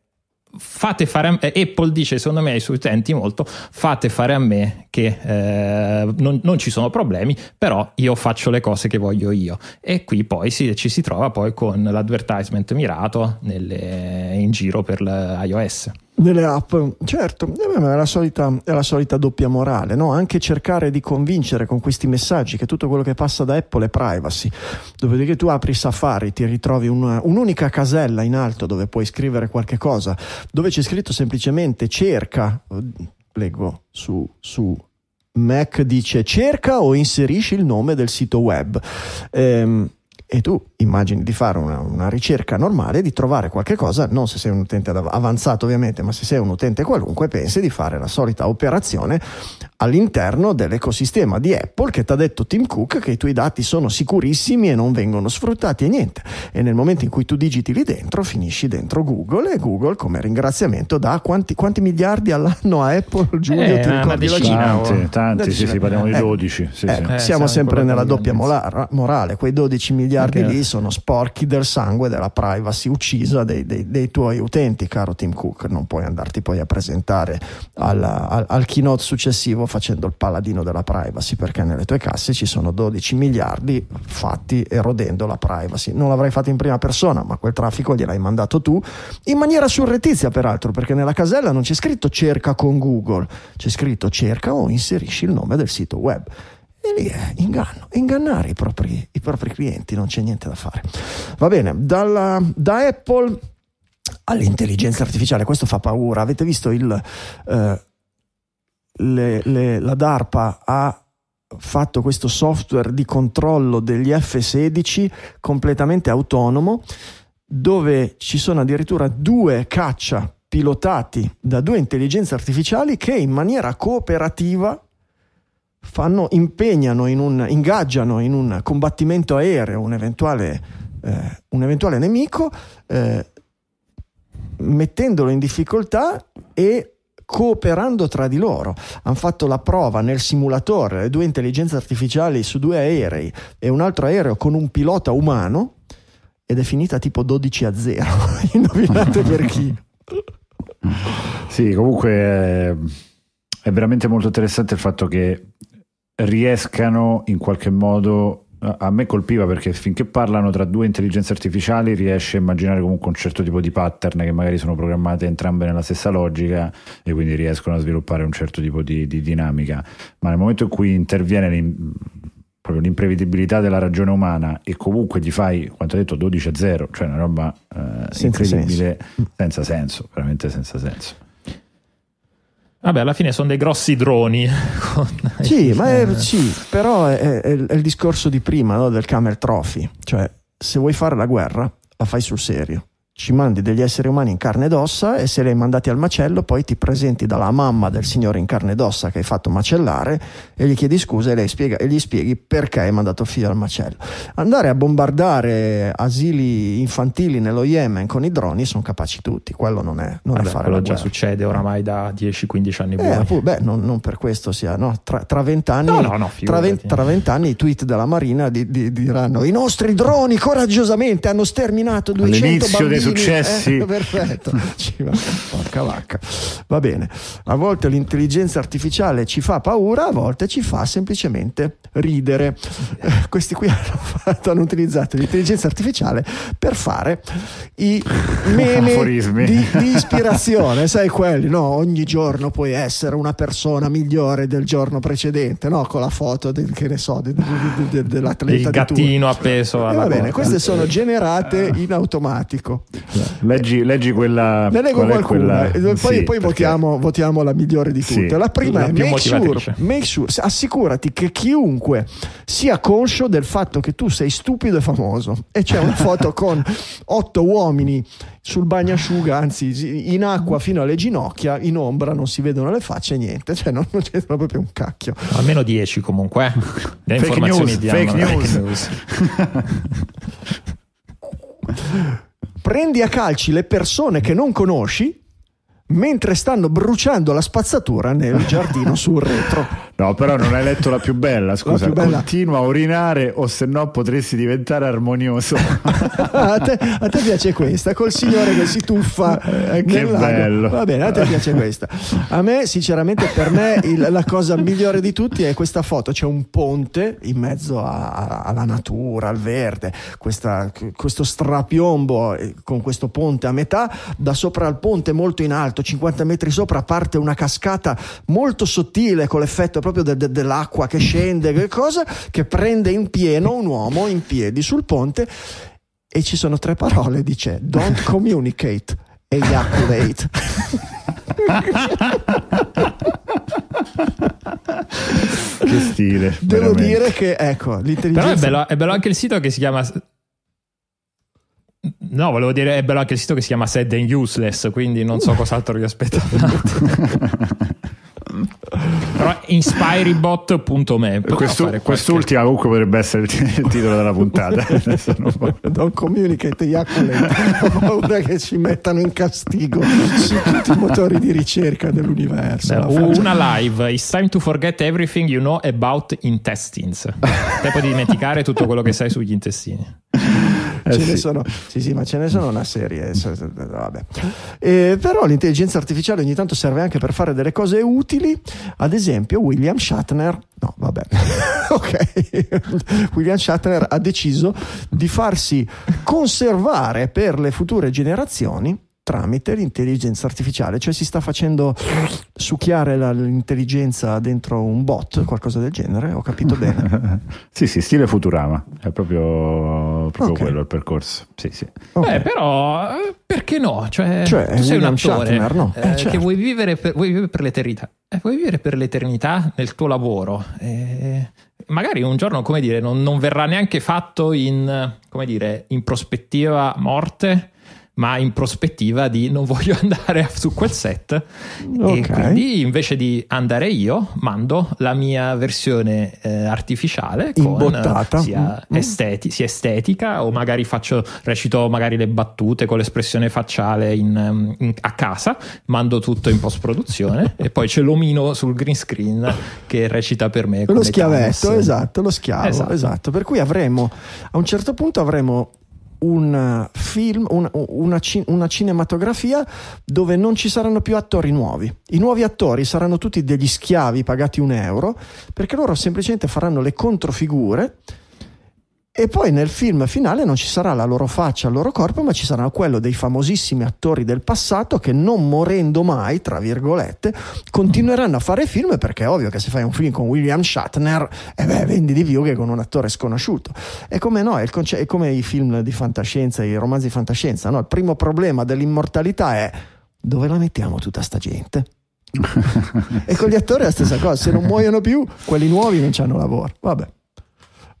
Speaker 2: fate fare a me, Apple dice secondo me ai suoi utenti molto fate fare a me che eh, non, non, ci sono problemi però io faccio le cose che voglio io e qui poi si, ci si trova poi con l'advertisement mirato nelle, in giro per l'iOS
Speaker 1: nelle app, certo, eh, è la, solita, è la solita doppia morale, no? anche cercare di convincere con questi messaggi che tutto quello che passa da Apple è privacy, dopodiché tu apri Safari, ti ritrovi una, un'unica casella in alto dove puoi scrivere qualche cosa, dove c'è scritto semplicemente cerca, leggo su, su Mac dice cerca o inserisci il nome del sito web ehm, e tu immagini di fare una, una ricerca normale, di trovare qualche cosa, non se sei un utente avanzato ovviamente, ma se sei un utente qualunque, pensi di fare la solita operazione all'interno dell'ecosistema di Apple che ti ha detto Tim Cook che i tuoi dati sono sicurissimi e non vengono sfruttati e niente. E nel momento in cui tu digiti lì dentro, finisci dentro Google e Google come ringraziamento dà quanti, quanti miliardi all'anno a Apple, Giulio? Eh, ti ricordi la Cina? Tanti, oh. tanti sì, sì, parliamo di 12. Eh, sì, ecco, eh, sì. siamo sempre nella doppia morale, quei 12 miliardi Perché lì sono sporchi del sangue della privacy uccisa dei, dei, dei tuoi utenti, caro Tim Cook. Non puoi andarti poi a presentare al, al, al keynote successivo facendo il paladino della privacy, perché nelle tue casse ci sono 12 miliardi fatti erodendo la privacy. Non l'avrai fatto in prima persona, ma quel traffico gliel'hai mandato tu in maniera surrettizia, peraltro, perché nella casella non c'è scritto cerca con Google, c'è scritto cerca o inserisci il nome del sito web. E lì è eh, inganno, ingannare i propri, i propri clienti, non c'è niente da fare. Va bene, dalla, da Apple all'intelligenza artificiale, questo fa paura. Avete visto il, eh, le, le, la DARPA ha fatto questo software di controllo degli F-16 completamente autonomo, dove ci sono addirittura due caccia pilotati da due intelligenze artificiali che in maniera cooperativa fanno, impegnano, in un, ingaggiano in un combattimento aereo un eventuale, eh, un eventuale nemico, eh, mettendolo in difficoltà e cooperando tra di loro. Hanno fatto la prova nel simulatore, due intelligenze artificiali su due aerei e un altro aereo con un pilota umano ed è finita tipo 12 a 0. (laughs) Indovinate (laughs) per chi?
Speaker 3: Sì, comunque eh, è veramente molto interessante il fatto che riescano in qualche modo a me colpiva perché finché parlano tra due intelligenze artificiali riesce a immaginare comunque un certo tipo di pattern che magari sono programmate entrambe nella stessa logica e quindi riescono a sviluppare un certo tipo di, di dinamica ma nel momento in cui interviene proprio l'imprevedibilità della ragione umana e comunque gli fai quanto detto 12 a 0 cioè una roba eh, senza incredibile senso. senza senso veramente senza senso
Speaker 2: Vabbè, alla fine sono dei grossi droni. (laughs)
Speaker 1: sì, ma è, eh. sì, però è, è, è, il discorso di prima no? del Camel Trophy. Cioè, se vuoi fare la guerra, la fai sul serio ci mandi degli esseri umani in carne ed ossa e se li hai mandati al macello poi ti presenti dalla mamma del signore in carne ed ossa che hai fatto macellare e gli chiedi scusa e, spiega, e gli spieghi perché hai mandato figlio al macello. Andare a bombardare asili infantili nello Yemen con i droni sono capaci tutti, quello non è, non Vabbè, è fare quello già guerra. succede oramai da 10-15 anni eh, pure, beh, non, non, per questo sia, no? tra, vent'anni, no, no, no, i tweet della Marina di, di, diranno i nostri droni coraggiosamente hanno sterminato 200 All'inizio bambini successi. Eh, perfetto. (laughs) Porca vacca. Va bene. A volte l'intelligenza artificiale ci fa paura, a volte ci fa semplicemente ridere. Eh, questi qui (laughs) hanno, fatto, hanno utilizzato l'intelligenza artificiale per fare i (laughs) meme di, di ispirazione, sai quelli, no? Ogni giorno puoi essere una persona migliore del giorno precedente, no? Con la foto del, che ne so, del, del, del, dell'atleta. Il gattino
Speaker 2: appeso alla Va bene, queste sono eh.
Speaker 1: generate in automatico
Speaker 3: leggi, leggi quella. Ne leggo qualcuna. Quella... Poi, sì, poi
Speaker 1: votiamo, votiamo, la migliore di tutte. Sì, la prima la è make sure, make sure, assicurati che chiunque sia conscio del fatto che tu sei stupido e famoso. E c'è una (laughs) foto con otto uomini sul bagnasciuga, anzi in acqua fino alle ginocchia, in ombra, non si vedono le facce, niente, cioè non, non c'entra proprio un cacchio.
Speaker 2: Almeno 10 comunque, eh. le fake informazioni news, fake news. Fake
Speaker 1: news. (laughs) prendi a calci le persone che non conosci mentre stanno bruciando la spazzatura nel giardino sul retro.
Speaker 3: (laughs) No, però non hai letto la più bella, scusa. Più bella. Continua a urinare o se no potresti diventare armonioso. (laughs)
Speaker 1: a, te, a, te, piace questa, col signore che si tuffa. Eh, che lago. bello. Va bene, a te piace questa. A me, sinceramente, per me il, la cosa migliore di tutti è questa foto. C'è un ponte in mezzo a, a, alla natura, al verde, questa, questo strapiombo eh, con questo ponte a metà. Da sopra al ponte, molto in alto, 50 metri sopra, parte una cascata molto sottile con l'effetto proprio proprio de, de, dell'acqua che scende, che cosa, che prende in pieno un uomo in piedi sul ponte e ci sono tre parole, dice don't communicate, ejaculate. (laughs) che stile. Devo veramente. dire che, ecco,
Speaker 2: l'intelligenza... Però è bello, è bello anche il sito che si chiama No, volevo dire, è bello anche il sito che si chiama Sad and Useless, quindi non so cos'altro vi aspettate. (laughs) però inspiribot.me Questo, quest'ultima comunque
Speaker 3: potrebbe essere il titolo della puntata
Speaker 1: (laughs) non, non communicate Iacolet ho paura che ci mettano in castigo su tutti i motori di ricerca dell'universo Beh,
Speaker 2: una live it's time to forget everything you know about intestines tempo di dimenticare tutto quello che sai sugli intestini
Speaker 1: eh, ce sì. ne sono, sì, sì, ma ce ne sono una serie. Eh, (laughs) eh, però l'intelligenza artificiale ogni tanto serve anche per fare delle cose utili, ad esempio William Shatner. No, vabbè, (laughs) ok. (laughs) William Shatner ha deciso di farsi conservare per le future generazioni tramite l'intelligenza artificiale, cioè si sta facendo succhiare la, l'intelligenza dentro un bot, qualcosa del genere, ho capito bene. (laughs) sì,
Speaker 3: sì, stile Futurama, è proprio, proprio okay. quello il percorso. Sì, sì.
Speaker 1: Okay.
Speaker 2: Beh, però eh, perché no? Cioè, cioè tu sei un attore Shatner, no? eh, eh, certo. che vuoi vivere, per, vuoi vivere per l'eternità. Eh, vuoi vivere per l'eternità nel tuo lavoro. Eh, magari un giorno, come dire, non, non verrà neanche fatto in, dire, in prospettiva morte, ma in prospettiva di non voglio (laughs) andare su quel set okay. e quindi invece di andare io mando la mia versione eh, artificiale Imbottata. con eh, sia, mm. esteti, sia, estetica o magari faccio, recito magari le battute con l'espressione facciale in, mm, in, a casa, mando tutto in post produzione (laughs) e poi c'è l'omino sul green screen che recita per me lo schiavetto, esatto,
Speaker 1: lo schiavo esatto. esatto. per cui avremo a un certo punto avremo un eh, film, un, una, una, cinematografia dove non ci saranno più attori nuovi. I nuovi attori saranno tutti degli schiavi pagati un euro perché loro semplicemente faranno le controfigure e poi nel film finale non ci sarà la loro faccia, il loro corpo, ma ci sarà quello dei famosissimi attori del passato che non morendo mai, tra virgolette, continueranno a fare film perché è ovvio che se fai un film con William Shatner, eh beh, vendi di più che con un attore sconosciuto. E come no, è, conce- è, come i film di fantascienza, i romanzi di fantascienza, no? Il primo problema dell'immortalità è dove la mettiamo tutta sta gente? (laughs) e con gli attori è la stessa cosa, se non muoiono più, quelli nuovi non hanno lavoro. Vabbè.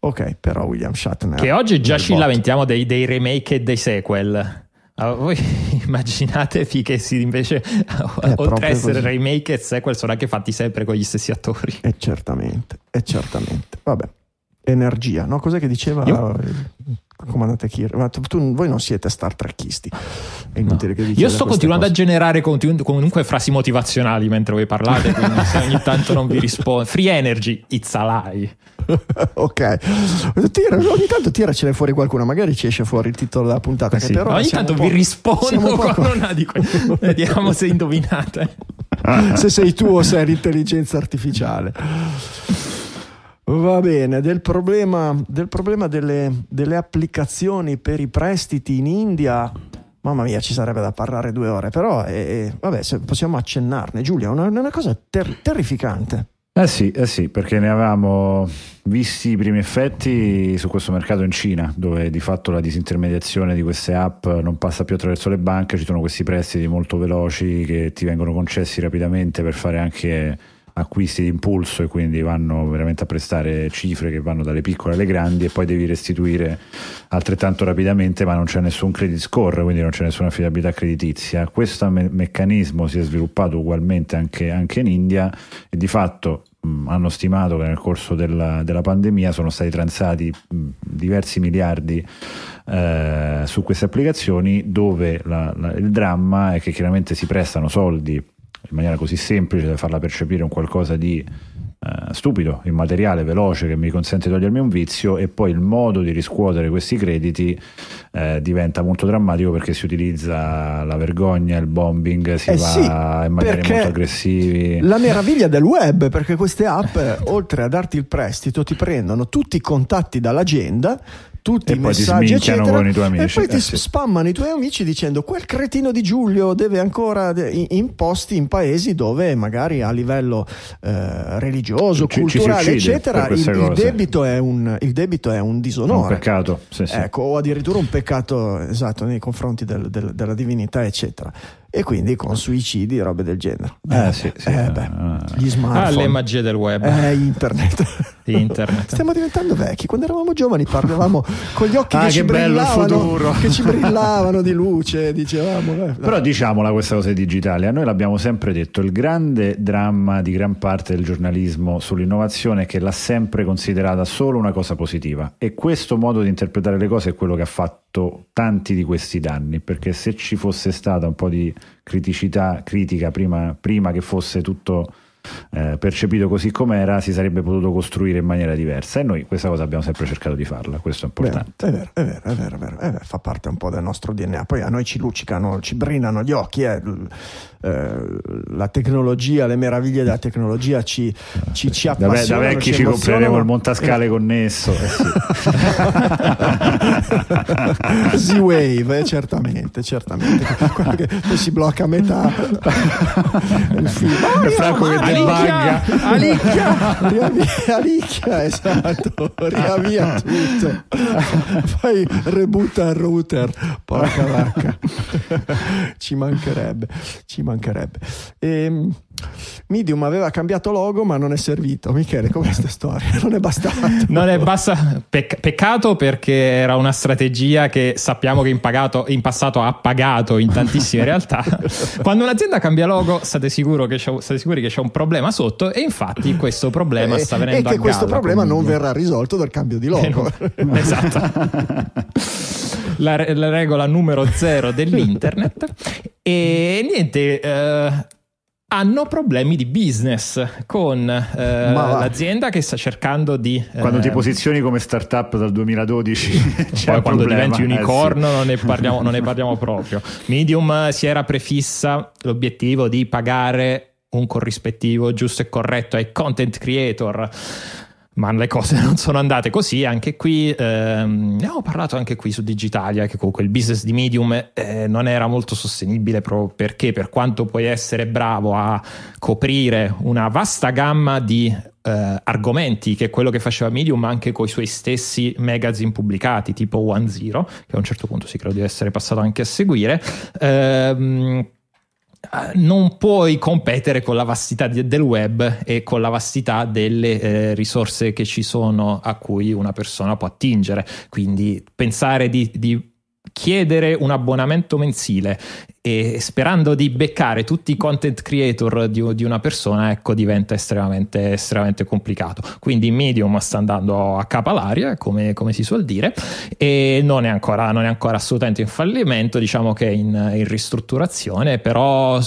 Speaker 1: Ok, però William Shatner. Che
Speaker 2: oggi già ci bot. lamentiamo dei, dei remake e dei sequel. Ah, voi (laughs) immaginatevi che si invece, È (laughs) oltre a essere così. remake e sequel, sono anche fatti sempre con gli stessi attori.
Speaker 1: E certamente, e certamente. Vabbè, energia, no? Cos'è che diceva? Io... Eh, comandante Kirk, ma tu, tu, voi non siete Star Trekisti. È inutile no. che Io sto continuando
Speaker 2: cose. a generare continu- comunque frasi motivazionali mentre voi parlate, quindi se ogni tanto non vi rispondo. Free energy, it's a lie.
Speaker 1: (laughs) ok, tira, ogni tanto tira ce tiracene fuori qualcuno, magari ci esce fuori il titolo della puntata. Eh sì. però ogni tanto vi rispondo con una
Speaker 2: di quelle. (laughs) Vediamo se indovinate.
Speaker 1: se sei tu o se è l'intelligenza artificiale. Va bene, del problema, del problema delle, delle, applicazioni per i prestiti in India, mamma mia, ci sarebbe da parlare due ore, però eh, eh vabbè, possiamo accennarne. Giulia, è una, una, cosa ter- terrificante.
Speaker 3: Eh sì, eh sì, perché ne avevamo visti i primi effetti su questo mercato in Cina, dove di fatto la disintermediazione di queste app non passa più attraverso le banche, ci sono questi prestiti molto veloci che ti vengono concessi rapidamente per fare anche acquisti di impulso e quindi vanno veramente a prestare cifre che vanno dalle piccole alle grandi e poi devi restituire altrettanto rapidamente ma non c'è nessun credit score quindi non c'è nessuna affidabilità creditizia questo me- meccanismo si è sviluppato ugualmente anche, anche in India e di fatto mh, hanno stimato che nel corso della, della pandemia sono stati transati mh, diversi miliardi eh, su queste applicazioni dove la, la, il dramma è che chiaramente si prestano soldi in maniera così semplice da farla percepire un qualcosa di eh, stupido, immateriale, veloce che mi consente di togliermi un vizio e poi il modo di riscuotere questi crediti eh, diventa molto drammatico perché si utilizza la vergogna, il bombing, si eh va sì, in maniera molto aggressivi. La
Speaker 1: meraviglia del web perché queste app (laughs) oltre a darti il prestito ti prendono tutti i contatti dall'agenda tutti e i messaggi eccetera, con i tuoi amici. E poi eh, ti sì. spammano i tuoi amici dicendo quel cretino di Giulio deve ancora in posti, in paesi dove magari a livello eh, religioso, ci, culturale ci eccetera il, il, debito un, il, debito è un, disonore. Un peccato, sì, sì. Ecco, o addirittura un peccato esatto nei confronti del, del, della divinità eccetera e quindi con suicidi e robe del genere. Eh, eh sì, sì, eh, beh, ah. gli smartphone. Ah, le magie
Speaker 2: del web. Eh,
Speaker 1: internet. (laughs) internet. Stiamo diventando vecchi. Quando eravamo giovani parlavamo (laughs) con gli occhi ah, che, che, ci brillavano, che ci (laughs) brillavano di luce, dicevamo. Eh. Però
Speaker 3: diciamola questa cosa digitale. A noi l'abbiamo sempre detto, il grande dramma di gran parte del giornalismo sull'innovazione è che l'ha sempre considerata solo una cosa positiva. E questo modo di interpretare le cose è quello che ha fatto tanti di questi danni, perché se ci fosse stata un po' di criticità, critica prima, prima che fosse tutto eh, percepito così com'era, si sarebbe potuto costruire in maniera diversa. E noi questa cosa abbiamo
Speaker 1: sempre cercato di farla, questo è importante. È vero, è vero, è vero, è vero, è eh, vero. fa parte un po' del nostro DNA. Poi a noi ci luccicano, ci brinano gli occhi, eh. eh la tecnologia, le meraviglie della tecnologia ci, ci, ci appassionano. Da, vecchi ci, ci compreremo il
Speaker 3: montascale
Speaker 1: connesso. Eh sì. (laughs) Z-Wave, eh, certamente, certamente. Quello che si blocca a metà (laughs) il film. Oh, Franco che ah, Alicchia, Alicchia, riavvia, Alicchia, esatto, riavvia tutto. Poi rebutta il router, porca vacca. Ci mancherebbe, ci mancherebbe. E, ehm, Medium aveva cambiato logo ma non è servito. Michele, con questa storia? Non è bastato. Non è basta...
Speaker 2: Pec- peccato perché era una strategia che sappiamo che in, pagato, in passato ha pagato in tantissime realtà. (laughs) Quando un'azienda cambia logo state, che c'è, state sicuri che c'è un problema sotto e infatti questo problema (laughs) sta venendo a galla. E che questo problema
Speaker 1: quindi. non verrà risolto dal cambio di logo. Eh, (laughs) esatto.
Speaker 2: La, la, regola numero zero dell'internet e niente eh, hanno problemi di business con eh, l'azienda che sta cercando di... Quando eh, ti posizioni
Speaker 3: come startup dal 2012... (laughs) poi quando problema, diventi eh, unicorno sì. non,
Speaker 2: ne parliamo, non ne parliamo proprio. Medium si era prefissa l'obiettivo di pagare un corrispettivo giusto e corretto ai content creator ma le cose (laughs) non sono andate così anche qui ehm, ne ho parlato anche qui su Digitalia che comunque il business di Medium eh, non era molto sostenibile proprio perché per quanto puoi essere bravo a coprire una vasta gamma di eh, argomenti che è quello che faceva Medium anche con i suoi stessi magazine pubblicati tipo One Zero che a un certo punto si credo di essere passato anche a seguire ehm, eh, non puoi competere con la vastità di, del web e con la vastità delle eh, risorse che ci sono a cui una persona può attingere. Quindi pensare di, di chiedere un abbonamento mensile e sperando di beccare tutti i content creator di, di una persona, ecco, diventa estremamente, estremamente, complicato. Quindi Medium sta andando a capa all'aria, eh, come, come, si suol dire, e non è, ancora, non è, ancora, assolutamente in fallimento, diciamo che è in, in ristrutturazione, però...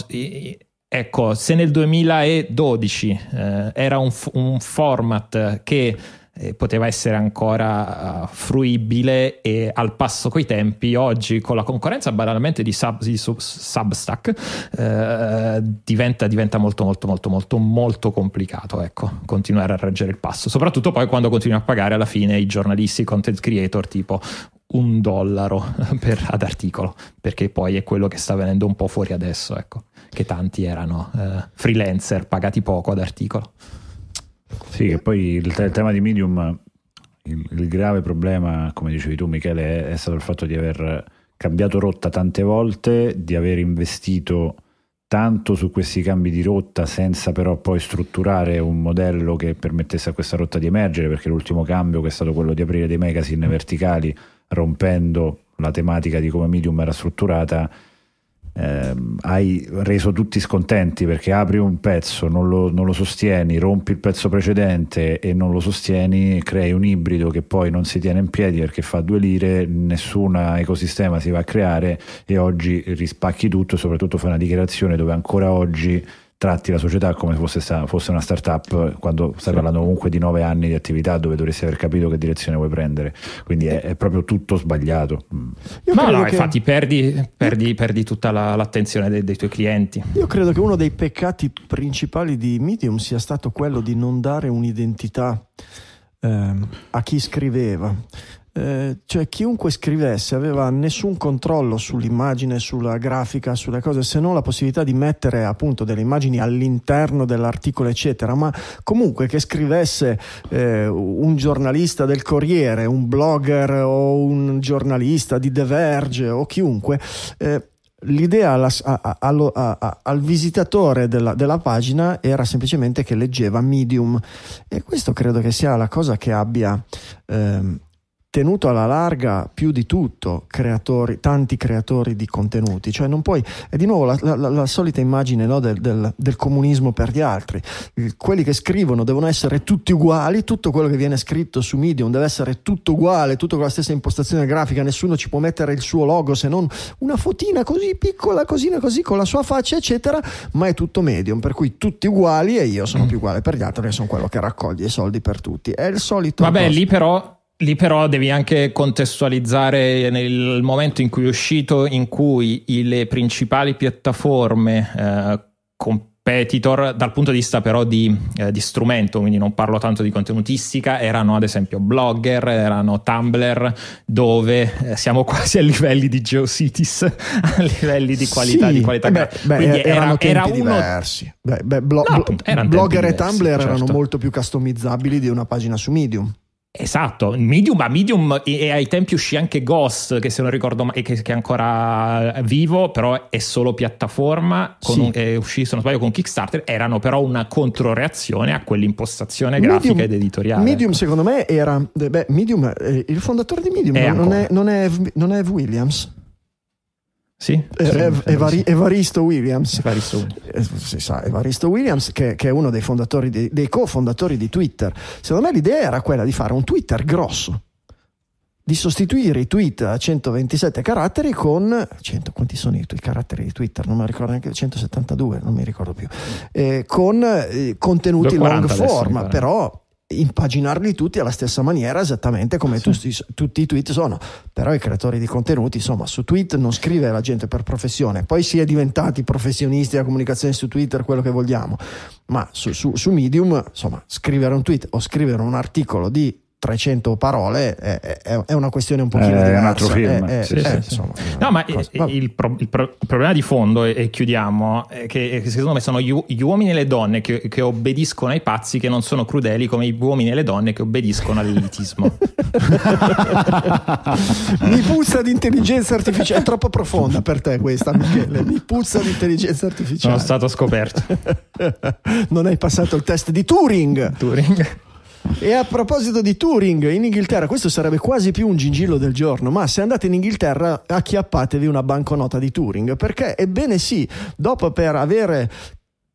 Speaker 2: Ecco, se nel 2012 eh, era un, un format che eh, poteva essere ancora uh, fruibile e al passo coi tempi. Oggi con la concorrenza banalmente di, sub, di sub, Substack eh, diventa, diventa, molto molto molto molto molto complicato ecco, continuare a reggere il passo, soprattutto poi quando continui a pagare alla fine i giornalisti, i content creator tipo un dollaro (laughs) per, ad articolo, perché poi è quello che sta venendo un po' fuori adesso, ecco, che tanti erano eh, freelancer pagati poco ad articolo. Sì, che poi il, il tema di Medium, il, il,
Speaker 3: grave problema, come dicevi tu Michele, è, è stato il fatto di aver cambiato rotta tante volte, di aver investito tanto su questi cambi di rotta senza però poi strutturare un modello che permettesse a questa rotta di emergere, perché l'ultimo cambio che è stato quello di aprire dei magazine verticali rompendo la tematica di come Medium era strutturata eh, hai reso tutti scontenti perché apri un pezzo, non lo, non lo, sostieni, rompi il pezzo precedente e non lo sostieni, crei un ibrido che poi non si tiene in piedi perché fa due lire, nessun ecosistema si va a creare e oggi rispacchi tutto e soprattutto fai una dichiarazione dove ancora oggi tratti la società come fosse, fosse una startup quando stai sì. parlando comunque di nove anni di attività dove dovresti aver capito che direzione vuoi prendere. Quindi è, è proprio tutto sbagliato. Mm.
Speaker 2: Io no, no, che... infatti perdi, perdi, perdi tutta la, l'attenzione dei, dei, tuoi clienti.
Speaker 1: Io credo che uno dei peccati principali di Medium sia stato quello di non dare un'identità eh, a chi scriveva. Eh, cioè chiunque scrivesse aveva nessun controllo sull'immagine, sulla grafica, sulle cose, se non la possibilità di mettere appunto delle immagini all'interno dell'articolo, eccetera. Ma comunque che scrivesse eh, un giornalista del Corriere, un blogger o un giornalista di The Verge o chiunque, eh, l'idea alla, a, a, a, al visitatore della, della, pagina era semplicemente che leggeva Medium e questo credo che sia la cosa che abbia ehm, tenuto alla larga più di tutto creatori, tanti creatori di contenuti, cioè non puoi, è di nuovo la, la, la solita immagine no, del, del, del, comunismo per gli altri, quelli che scrivono devono essere tutti uguali, tutto quello che viene scritto su Medium deve essere tutto uguale, tutto con la stessa impostazione grafica, nessuno ci può mettere il suo logo se non una fotina così piccola, cosina così con la sua faccia eccetera, ma è tutto Medium, per cui tutti uguali e io sono mm. più uguale per gli altri, che sono quello che raccoglie i soldi per tutti, è il solito... Vabbè, cosa. lì però
Speaker 2: Lì però devi anche contestualizzare nel momento in cui è uscito, in cui le principali piattaforme eh, competitor, dal punto di vista però di, eh, di, strumento, quindi non parlo tanto di contenutistica, erano ad esempio Blogger, erano Tumblr, dove eh, siamo (laughs) quasi a livelli di GeoCities, a
Speaker 1: livelli di qualità, sì, di qualità. Eh beh, beh, quindi eh, erano era, era uno... diversi. Beh, blo- no, appunto, blogger diversi, e Tumblr certo. erano molto più customizzabili di una pagina su Medium. Esatto, Medium,
Speaker 2: ma Medium e ai tempi uscì anche Ghost, che se non ricordo mai, che, che, è ancora vivo, però è solo piattaforma, con, sì. un, è uscì se non sbaglio con Kickstarter, erano però una controreazione a quell'impostazione Medium, grafica ed editoriale. Medium
Speaker 1: ecco. secondo me era, beh, Medium, eh, il fondatore di Medium è non, è, non, è, non è Williams? Eh, sì? Evari- Evaristo Williams. Evaristo Si eh, sa, Evaristo Williams che, che è uno dei, di, dei cofondatori di Twitter. Secondo me l'idea era quella di fare un Twitter grosso di sostituire i tweet a 127 caratteri con 100, quanti sono i tuoi caratteri di Twitter? Non mi ricordo neanche 172, non mi ricordo più. Eh, con eh, contenuti long form, però impaginarli tutti alla stessa maniera esattamente come sì. tutti, tutti, i tweet sono però i creatori di contenuti insomma su tweet non scrive la gente per professione poi si è diventati professionisti della comunicazione su twitter quello che vogliamo ma su, su, su medium insomma scrivere un tweet o scrivere un articolo di 300 parole è, è, è, una questione un pochino diversa. Eh, è un altro film. Eh, eh, no, ma il, pro,
Speaker 2: il, pro, il, problema di fondo, e, chiudiamo, è che secondo me sono gli, uomini e le donne che, che, obbediscono ai pazzi che non sono crudeli come gli uomini e le donne che obbediscono all'elitismo.
Speaker 1: (laughs) mi puzza di intelligenza artificiale, è troppo profonda per te questa Michele, mi puzza di intelligenza artificiale. Sono stato scoperto. (laughs) non hai passato il test di Turing. Turing. E a proposito di touring in Inghilterra, questo sarebbe quasi più un gingillo del giorno, ma se andate in Inghilterra acchiappatevi una banconota di touring, perché ebbene sì, dopo per avere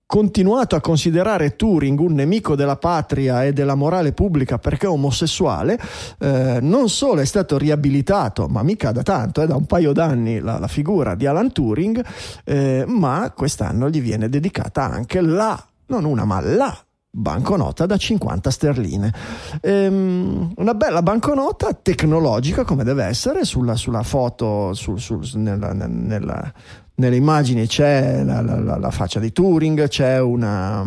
Speaker 1: continuato a considerare Turing un nemico della patria e della morale pubblica perché omosessuale, eh, non solo è stato riabilitato, ma mica da tanto, è eh, da un paio d'anni la, la figura di Alan Turing, eh, ma quest'anno gli viene dedicata anche la, non una, ma la banconota da 50 sterline. Ehm, una bella banconota tecnologica come deve essere, sulla, sulla foto, sul, sul, nella, nella, nelle immagini c'è la, la, la, faccia di Turing, c'è una,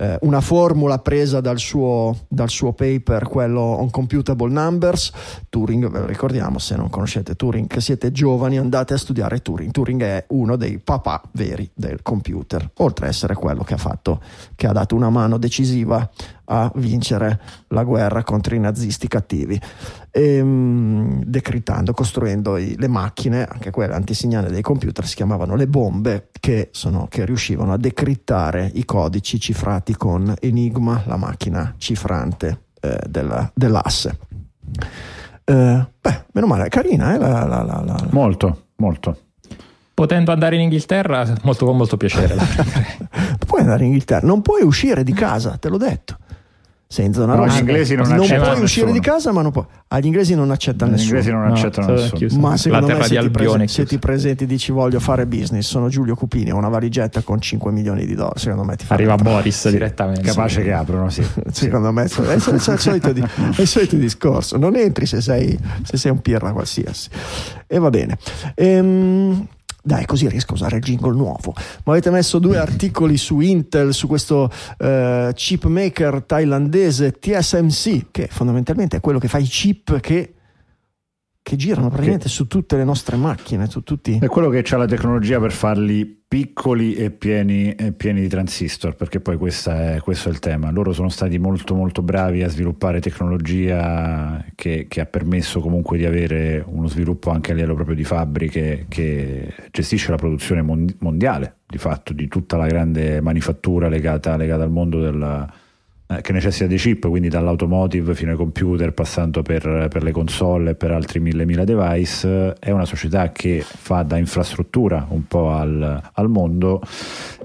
Speaker 1: eh, una formula presa dal suo, dal suo paper, quello on computable Numbers, Turing, ve lo ricordiamo se non conoscete Turing, che siete giovani, andate a studiare Turing. Turing è uno dei papà veri del computer, oltre ad essere quello che ha fatto, che ha dato una mano decisiva a vincere la guerra contro i nazisti cattivi, e, um, decretando, costruendo i, le macchine, anche quelle antisignane dei computer, si chiamavano le bombe, che, sono, che riuscivano a decrittare i codici cifrati lanciati con Enigma, la macchina cifrante eh, della, dell'asse. Eh, beh, meno male, è carina, eh? La, la, la, molto, molto.
Speaker 2: Potendo andare in Inghilterra, molto, con molto piacere.
Speaker 1: (laughs) puoi andare in Inghilterra, non puoi uscire di casa, te l'ho detto. Sei in zona no, rossa. Gli inglesi non, non puoi nessuno. uscire di casa, ma non puoi. Agli ah, inglesi non accettano nessuno. Gli inglesi non accettano no, nessuno. Ma secondo me se ti, prese- se ti, presenti e dici voglio fare business, sono Giulio Cupini, ho una valigetta con 5 milioni di dollari, secondo me ti fa Arriva Boris sì.
Speaker 2: direttamente. Capace sì. che
Speaker 1: aprono, sì. (laughs) secondo me è, il solito, di, è il solito discorso. Non entri se sei, se sei un pirla qualsiasi. E va bene. Ehm dai, così riesco a usare il jingle nuovo. Ma avete messo due articoli su Intel, su questo eh, chip maker thailandese TSMC, che fondamentalmente è quello che fa i chip che che girano praticamente che... su tutte le nostre macchine. Su tutti... È quello che ha la
Speaker 3: tecnologia per farli piccoli e pieni, e pieni di transistor, perché poi è, questo è il tema. Loro sono stati molto molto bravi a sviluppare tecnologia che, che, ha permesso comunque di avere uno sviluppo anche a livello proprio di fabbriche che gestisce la produzione mondiale, di fatto, di tutta la grande manifattura legata, legata al mondo della eh, che necessita dei chip, quindi dall'automotive fino ai computer, passando per, per le console e per altri mille mila device, eh, è una società che fa da infrastruttura
Speaker 1: un po' al, al mondo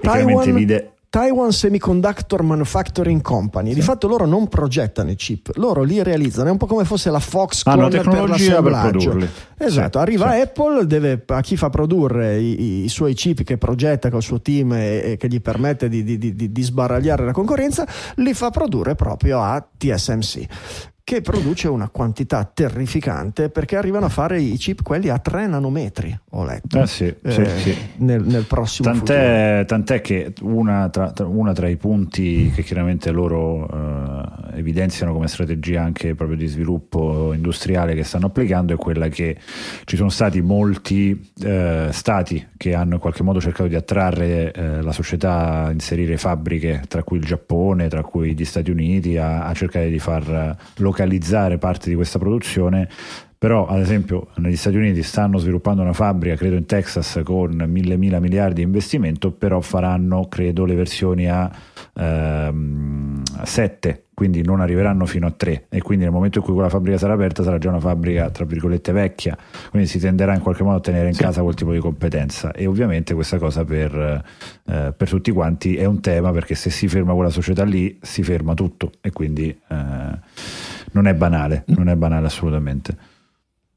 Speaker 3: Taiwan, e chiaramente vide
Speaker 1: Taiwan Semiconductor Manufacturing Company. Sì. Di fatto loro non progettano i chip, loro li realizzano, è un po' come fosse la Foxconn ah, per l'assemblaggio. Per esatto, sì, arriva sì. Apple, deve, a chi fa produrre i, i, suoi chip che progetta col suo team e, e che gli permette di, di, di, di sbaragliare la concorrenza, li fa produrre proprio a TSMC che produce una quantità terrificante perché arrivano a fare i chip quelli a 3 nanometri, ho letto. Eh sì, eh, sì, sì. Nel, nel, prossimo tant'è,
Speaker 3: tant'è che una tra, una tra, i punti che chiaramente loro eh, evidenziano come strategia anche proprio di sviluppo industriale che stanno applicando è quella che ci sono stati molti eh, stati che hanno in qualche modo cercato di attrarre eh, la società a inserire fabbriche, tra cui il Giappone, tra cui gli Stati Uniti, a, a cercare di far localizzare eh, localizzare parte di questa produzione però ad esempio negli Stati Uniti stanno sviluppando una fabbrica, credo in Texas, con mille mila miliardi di investimento, però faranno, credo, le versioni a, ehm, 7, quindi non arriveranno fino a 3 e quindi nel momento in cui quella fabbrica sarà aperta sarà già una fabbrica, tra virgolette, vecchia, quindi si tenderà in qualche modo a tenere in sì. casa quel tipo di competenza e ovviamente questa cosa per, eh, per, tutti quanti è un tema perché se si ferma quella società lì si ferma tutto e quindi... Eh, non è banale, non è banale assolutamente.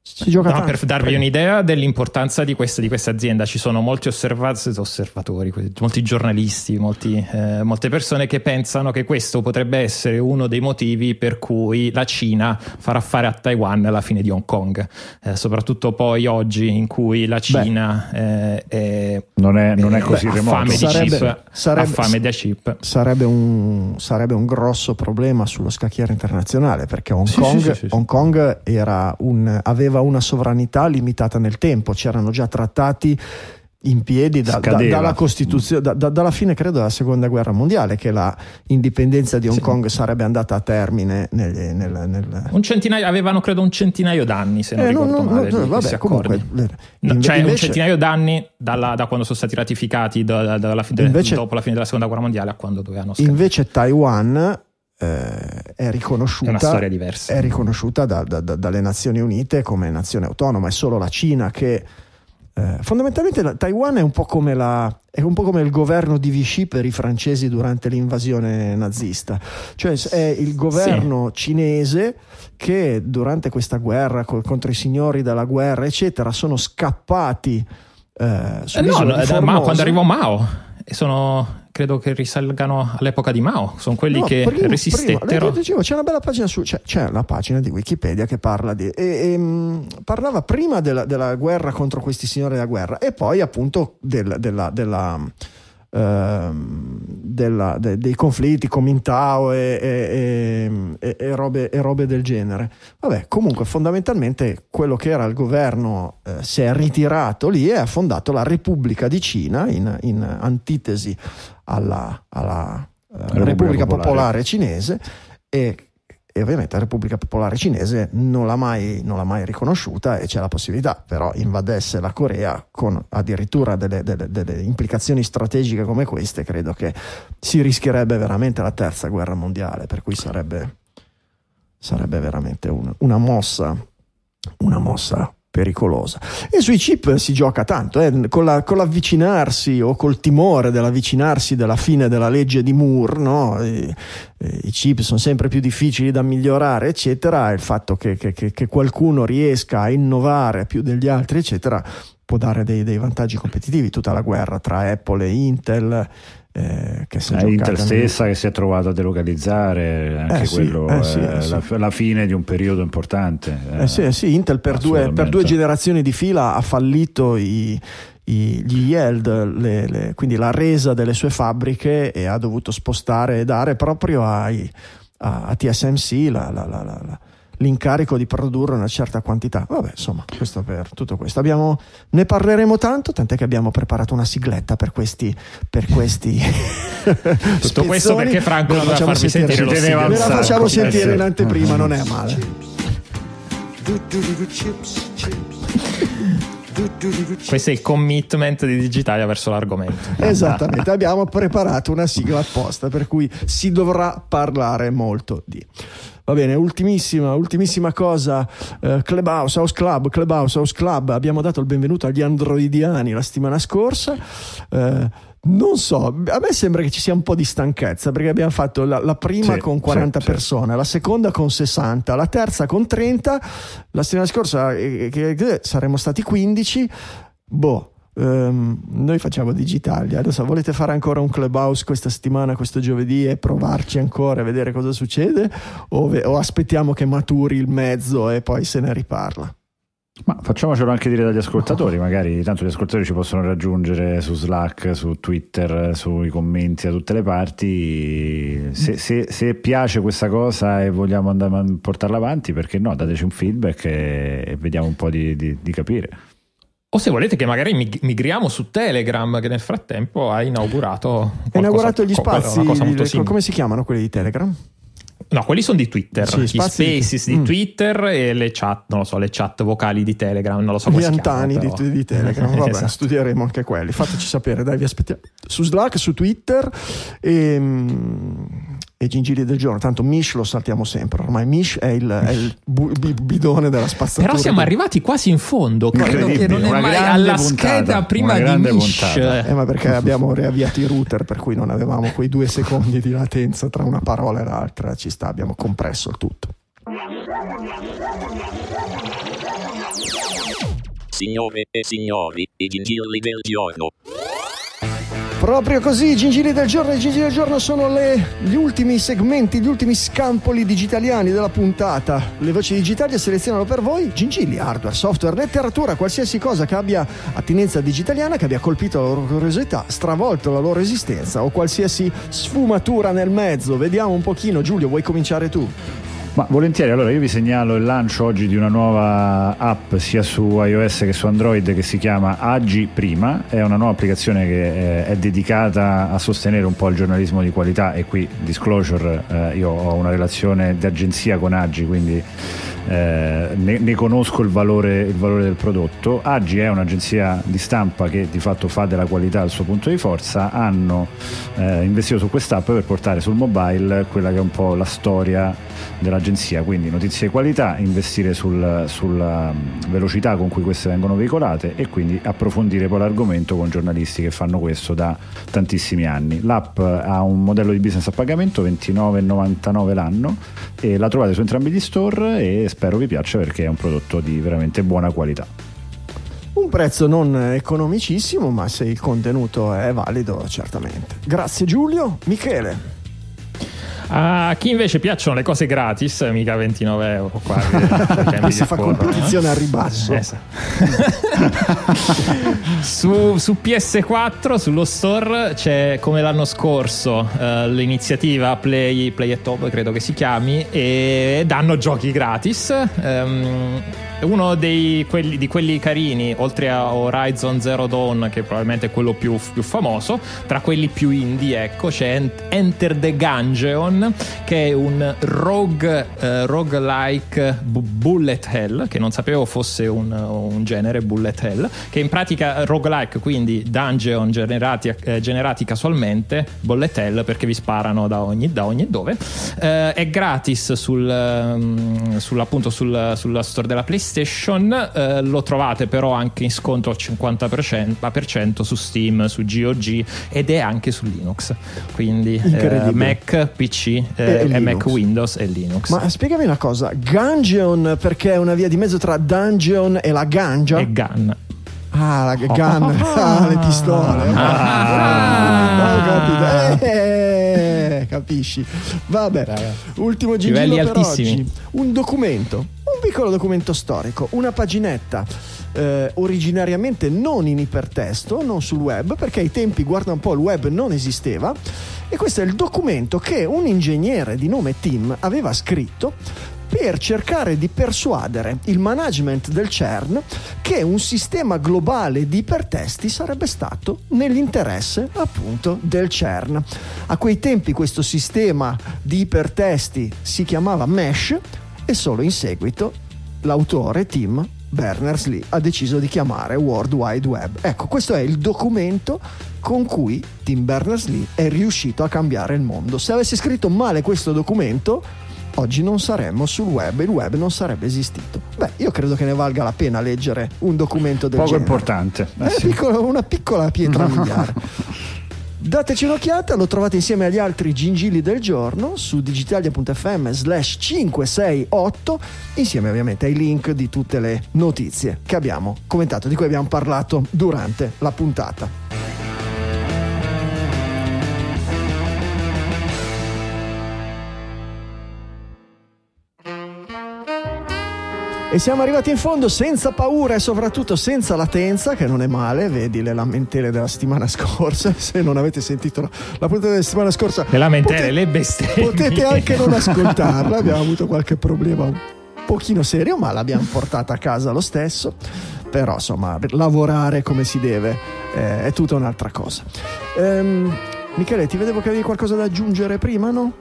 Speaker 2: Si gioca no, tanto. Per darvi un'idea dell'importanza di questa, di questa azienda, ci sono molti osservatori, molti giornalisti, molti, eh, molte persone che pensano che questo potrebbe essere uno dei motivi per cui la Cina farà fare a Taiwan la fine di Hong Kong, eh, soprattutto poi oggi in cui la Cina Beh, eh, non, è, non è, eh, così beh, remoto. Sarebbe, chip, sarebbe, fame da
Speaker 1: chip. Sarebbe un, sarebbe un, grosso problema sullo scacchiere internazionale perché Hong, sì, Kong, sì, sì, Hong Kong, era un, aveva prevedeva una sovranità limitata nel tempo, c'erano già trattati in piedi da, da, dalla Costituzione, da, dalla fine credo della seconda guerra mondiale che la indipendenza di Hong sì. Kong sarebbe andata a termine nel, nel, nel...
Speaker 2: Un centinaio, avevano credo un centinaio d'anni se non eh, ricordo no, no, male no, vabbè, comunque,
Speaker 1: Inve- cioè invece... un centinaio
Speaker 2: d'anni dalla, da quando sono stati ratificati dalla fine, invece, dopo la fine della seconda guerra mondiale a quando dovevano scattare.
Speaker 1: invece Taiwan eh, è riconosciuta, è è riconosciuta da, da, da, dalle Nazioni Unite come nazione autonoma, è solo la Cina che eh, fondamentalmente la, Taiwan è un, la, è un, po' come il governo di Vichy per i francesi durante l'invasione nazista, cioè è il governo sì. cinese che durante questa guerra co- contro i signori della guerra eccetera sono scappati eh, eh no, da Mao, quando arrivò
Speaker 2: Mao sono, credo che risalgano all'epoca di Mao,
Speaker 1: sono quelli no, che prima, resistettero. Prima, eh, dicevo, c'è una bella pagina su, c'è, c'è la pagina di Wikipedia che parla di, e, e, ehm, parlava prima della, della, guerra contro questi signori della guerra e poi appunto del, della, della Ehm, della, de, dei conflitti Comintao e, e, e, robe, e, robe, del genere. Vabbè, comunque fondamentalmente quello che era il governo eh, si è ritirato lì e ha fondato la Repubblica di Cina in, in antitesi alla, alla, alla eh, Repubblica, Repubblica Popolare, Popolare cinese e e ovviamente la Repubblica Popolare Cinese non l'ha, mai, non l'ha mai, riconosciuta e c'è la possibilità, però invadesse la Corea con addirittura delle, delle, delle implicazioni strategiche come queste, credo che si rischierebbe veramente la terza guerra mondiale, per cui sarebbe, sarebbe veramente un, una mossa, una mossa pericolosa. E sui chip si gioca tanto, eh? con, la, con, l'avvicinarsi o col timore dell'avvicinarsi della fine della legge di Moore, no? I, i chip sono sempre più difficili da migliorare, eccetera, il fatto che, che, che, qualcuno riesca a innovare più degli altri, eccetera, può dare dei, dei vantaggi competitivi, tutta la guerra tra Apple e Intel, eh, che si è, è eh, giocata stessa
Speaker 3: nel... che si è trovata a delocalizzare anche eh quello eh sì, eh la, sì. la, fine di un periodo importante eh sì, eh sì,
Speaker 1: Intel per due, per due generazioni di fila ha fallito i, gli yield, le, le, quindi la resa delle sue fabbriche e ha dovuto spostare e dare proprio ai, a, a, TSMC la, la, la l'incarico di produrre una certa quantità. Vabbè, insomma, questo per tutto questo. Abbiamo, ne parleremo tanto, tant'è che abbiamo preparato una sigletta per questi... Per questi (laughs) tutto questo perché Franco la facciamo sentire, sentire se la facciamo sentire in anteprima, non è male. Chips, chips, chips.
Speaker 2: Questo è il commitment di Digitalia verso l'argomento. Esattamente,
Speaker 1: abbiamo preparato una sigla apposta per cui si dovrà parlare molto di... Va bene, ultimissima, ultimissima cosa, eh, Clubhouse, House Club, Clubhouse, House Club, abbiamo dato il benvenuto agli androidiani la settimana scorsa. Eh, non so, a me sembra che ci sia un po' di stanchezza perché abbiamo fatto la, la prima sì, con 40 sì, persone, sì. la seconda con 60, la terza con 30, la settimana scorsa eh, eh, eh saremmo stati 15. Boh, Um, noi facciamo digitali. Adesso volete fare ancora un clubhouse questa settimana, questo giovedì e provarci ancora a vedere cosa succede? O, ve- o aspettiamo che maturi il mezzo e poi se ne riparla? Ma facciamocelo
Speaker 3: anche dire dagli ascoltatori, (laughs) magari tanto gli ascoltatori ci possono raggiungere su Slack, su Twitter, sui commenti da tutte le parti. Se, se, se, piace questa cosa e vogliamo andare a portarla avanti, perché no? Dateci un feedback e, e vediamo un po' di, di, di capire.
Speaker 2: O se volete che magari migriamo su Telegram, che nel frattempo ha inaugurato... Qualcosa,
Speaker 1: ha inaugurato gli spazi, come si chiamano quelli di Telegram? No, quelli sono di Twitter. Sì, gli spaces di, di
Speaker 2: mm. Twitter mm. e le chat, non lo so, le chat vocali di Telegram, non lo so. Gli antani chiama, di, di, Telegram, (laughs) vabbè, esatto.
Speaker 1: studieremo anche quelli. Fateci sapere, dai, vi aspettiamo. Su Slack, su Twitter e... Ehm, e gingili del giorno, tanto Mish lo saltiamo sempre, ormai Mish è il, è il bu- bidone della spazzatura. Però siamo arrivati quasi in fondo, credo che non è mai alla puntata, scheda prima di Mish. Eh, eh, ma perché abbiamo riavviato i router, per cui non avevamo quei due secondi di latenza tra una parola e l'altra, ci sta, abbiamo compresso il tutto. Signore e signori, i gingilli del giorno. Proprio così, Gingili del giorno e Gingili del giorno sono le, gli ultimi segmenti, gli ultimi scampoli digitaliani della puntata. Le voci digitali selezionano per voi Gingili, hardware, software, letteratura, qualsiasi cosa che abbia attinenza digitaliana, che abbia colpito la loro curiosità, stravolto la loro esistenza o qualsiasi sfumatura nel mezzo. Vediamo un pochino, Giulio, vuoi cominciare tu?
Speaker 3: Ma volentieri, allora io vi segnalo il lancio oggi di una nuova app sia su iOS che su Android che si chiama Agi Prima, è una nuova applicazione che eh, è dedicata a sostenere un po' il giornalismo di qualità e qui disclosure, eh, io ho una relazione d'agenzia con Agi, quindi eh, ne, ne, conosco il valore, il valore, del prodotto. Agi è un'agenzia di stampa che di fatto fa della qualità il suo punto di forza, hanno eh, investito su quest'app per portare sul mobile quella che è un po' la storia dell'agenzia, quindi notizie di qualità, investire sul, sulla um, velocità con cui queste vengono veicolate e quindi approfondire poi l'argomento con giornalisti che fanno questo da tantissimi anni. L'app ha un modello di business a pagamento 29,99 l'anno e la trovate su entrambi gli store e spero vi piaccia perché è un prodotto di veramente buona qualità
Speaker 1: un prezzo non economicissimo, ma se il contenuto è valido, certamente. Grazie Giulio, Michele.
Speaker 2: A chi invece piacciono le cose gratis, mica 29 euro qua. (laughs) Eh, si fa corrono, competizione no? al
Speaker 1: ribasso. Esatto. (laughs) su, su,
Speaker 2: PS4, sullo store, c'è come l'anno scorso eh, l'iniziativa Play, Play at Home, credo che si chiami, e danno giochi gratis. Ehm, uno dei, quelli, di quelli carini, oltre a Horizon Zero Dawn, che è probabilmente è quello più, più, famoso, tra quelli più indie, ecco, c'è Enter the Gungeon, che è un rogue, eh, roguelike bullet hell, che non sapevo fosse un, un, genere, bullet hell, che in pratica roguelike, quindi dungeon generati, eh, generati casualmente, bullet hell, perché vi sparano da ogni, da ogni dove, eh, è gratis sul, ehm, sul, appunto, sul, sulla store della PlayStation PlayStation, eh, lo trovate però anche in sconto al 50% su Steam, su GOG ed è anche su Linux. Quindi eh, Mac, PC e, eh, e Mac Windows e Linux.
Speaker 1: Ma spiegami una cosa, Gungeon perché è una via di mezzo tra Dungeon e la Ganja? E Gun. Ah, la oh. gun, ah. (laughs) ah, le pistole. Ah. Ah, ah. Eh, capisci? Vabbè, Raga. ultimo gigillo per altissimi. oggi. Un documento, un piccolo documento storico, una paginetta. Eh, originariamente non in ipertesto, non sul web, perché ai tempi, guarda un po', il web non esisteva. E questo è il documento che un ingegnere di nome Tim aveva scritto per cercare di persuadere il management del CERN che un sistema globale di ipertesti sarebbe stato nell'interesse appunto del CERN. A quei tempi questo sistema di ipertesti si chiamava MESH e solo in seguito l'autore Tim Berners-Lee ha deciso di chiamare World Wide Web. Ecco, questo è il documento con cui Tim Berners-Lee è riuscito a cambiare il mondo. Se avesse scritto male questo documento, oggi non saremmo sul web, il web non sarebbe esistito. Beh, io credo che ne valga la pena leggere un documento del Poco genere. Poco
Speaker 3: importante. Eh,
Speaker 1: eh sì. piccolo, una piccola pietra (laughs) miliare. Dateci un'occhiata, lo trovate insieme agli altri gingilli del giorno su digitalia.fm slash 568, insieme ovviamente ai link di tutte le notizie che abbiamo commentato, di cui abbiamo parlato durante la puntata. E siamo arrivati in fondo senza paura e soprattutto senza latenza, che non è male, vedi le lamentele della settimana scorsa, (laughs) se non avete sentito la, puntata della settimana scorsa. Le lamentele, potete, le bestemmie. Potete anche non (laughs) ascoltarla, abbiamo avuto qualche problema un pochino serio, ma l'abbiamo portata a casa lo stesso. Però insomma, lavorare come si deve eh, è tutta un'altra cosa. Ehm, Michele, ti vedevo che avevi qualcosa da aggiungere prima, no?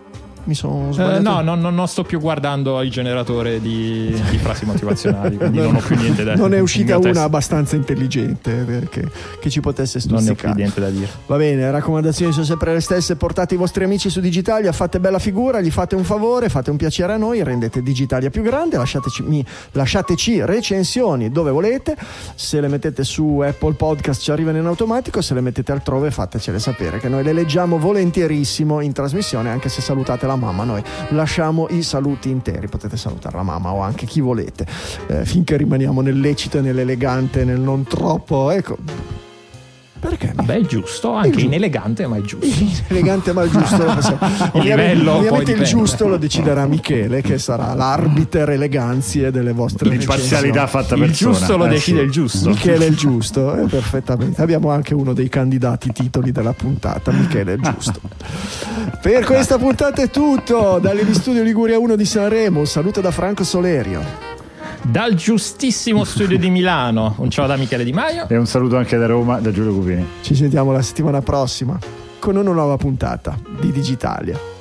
Speaker 1: Mi sono eh, sbagliato. Eh, no,
Speaker 2: no, no, non sto più guardando il generatore di, di frasi motivazionali, quindi non, ho più niente da dire. (laughs) Non è uscita una testa.
Speaker 1: abbastanza intelligente perché, eh, che ci potesse stuzzicare. Non ho più niente da dire. Va bene, raccomandazioni sono sempre le stesse. Portate i vostri amici su Digitalia, fate bella figura, gli fate un favore, fate un piacere a noi, rendete Digitalia più grande, lasciateci, mi, lasciateci recensioni dove volete. Se le mettete su Apple Podcast ci arrivano in automatico, se le mettete altrove fatecele sapere che noi le leggiamo volentierissimo in trasmissione, anche se salutate la mamma, noi lasciamo i saluti interi, potete salutare la mamma o anche chi volete, eh, finché rimaniamo nel lecito e nell'elegante, nel non troppo, ecco perché? Vabbè, è giusto, anche il giu- inelegante, ma è giusto. (laughs) Inelegante, ma è giusto. (laughs) il livello, ovviamente il giusto lo deciderà Michele, che sarà l'arbiter eleganzie delle vostre L'imparzialità fatta per Il giusto lo eh, decide sì. il giusto. Michele è il (laughs) giusto, eh, perfettamente. Abbiamo anche uno dei candidati titoli della puntata, Michele è il giusto. per questa puntata è tutto. Dall'Ivi Studio Liguria 1 di Sanremo, un saluto da Franco Solerio dal
Speaker 2: giustissimo studio di Milano. Un ciao da Michele Di Maio. E
Speaker 1: un saluto anche da Roma, da Giulio Cupini. Ci sentiamo la settimana prossima con una nuova puntata di Digitalia.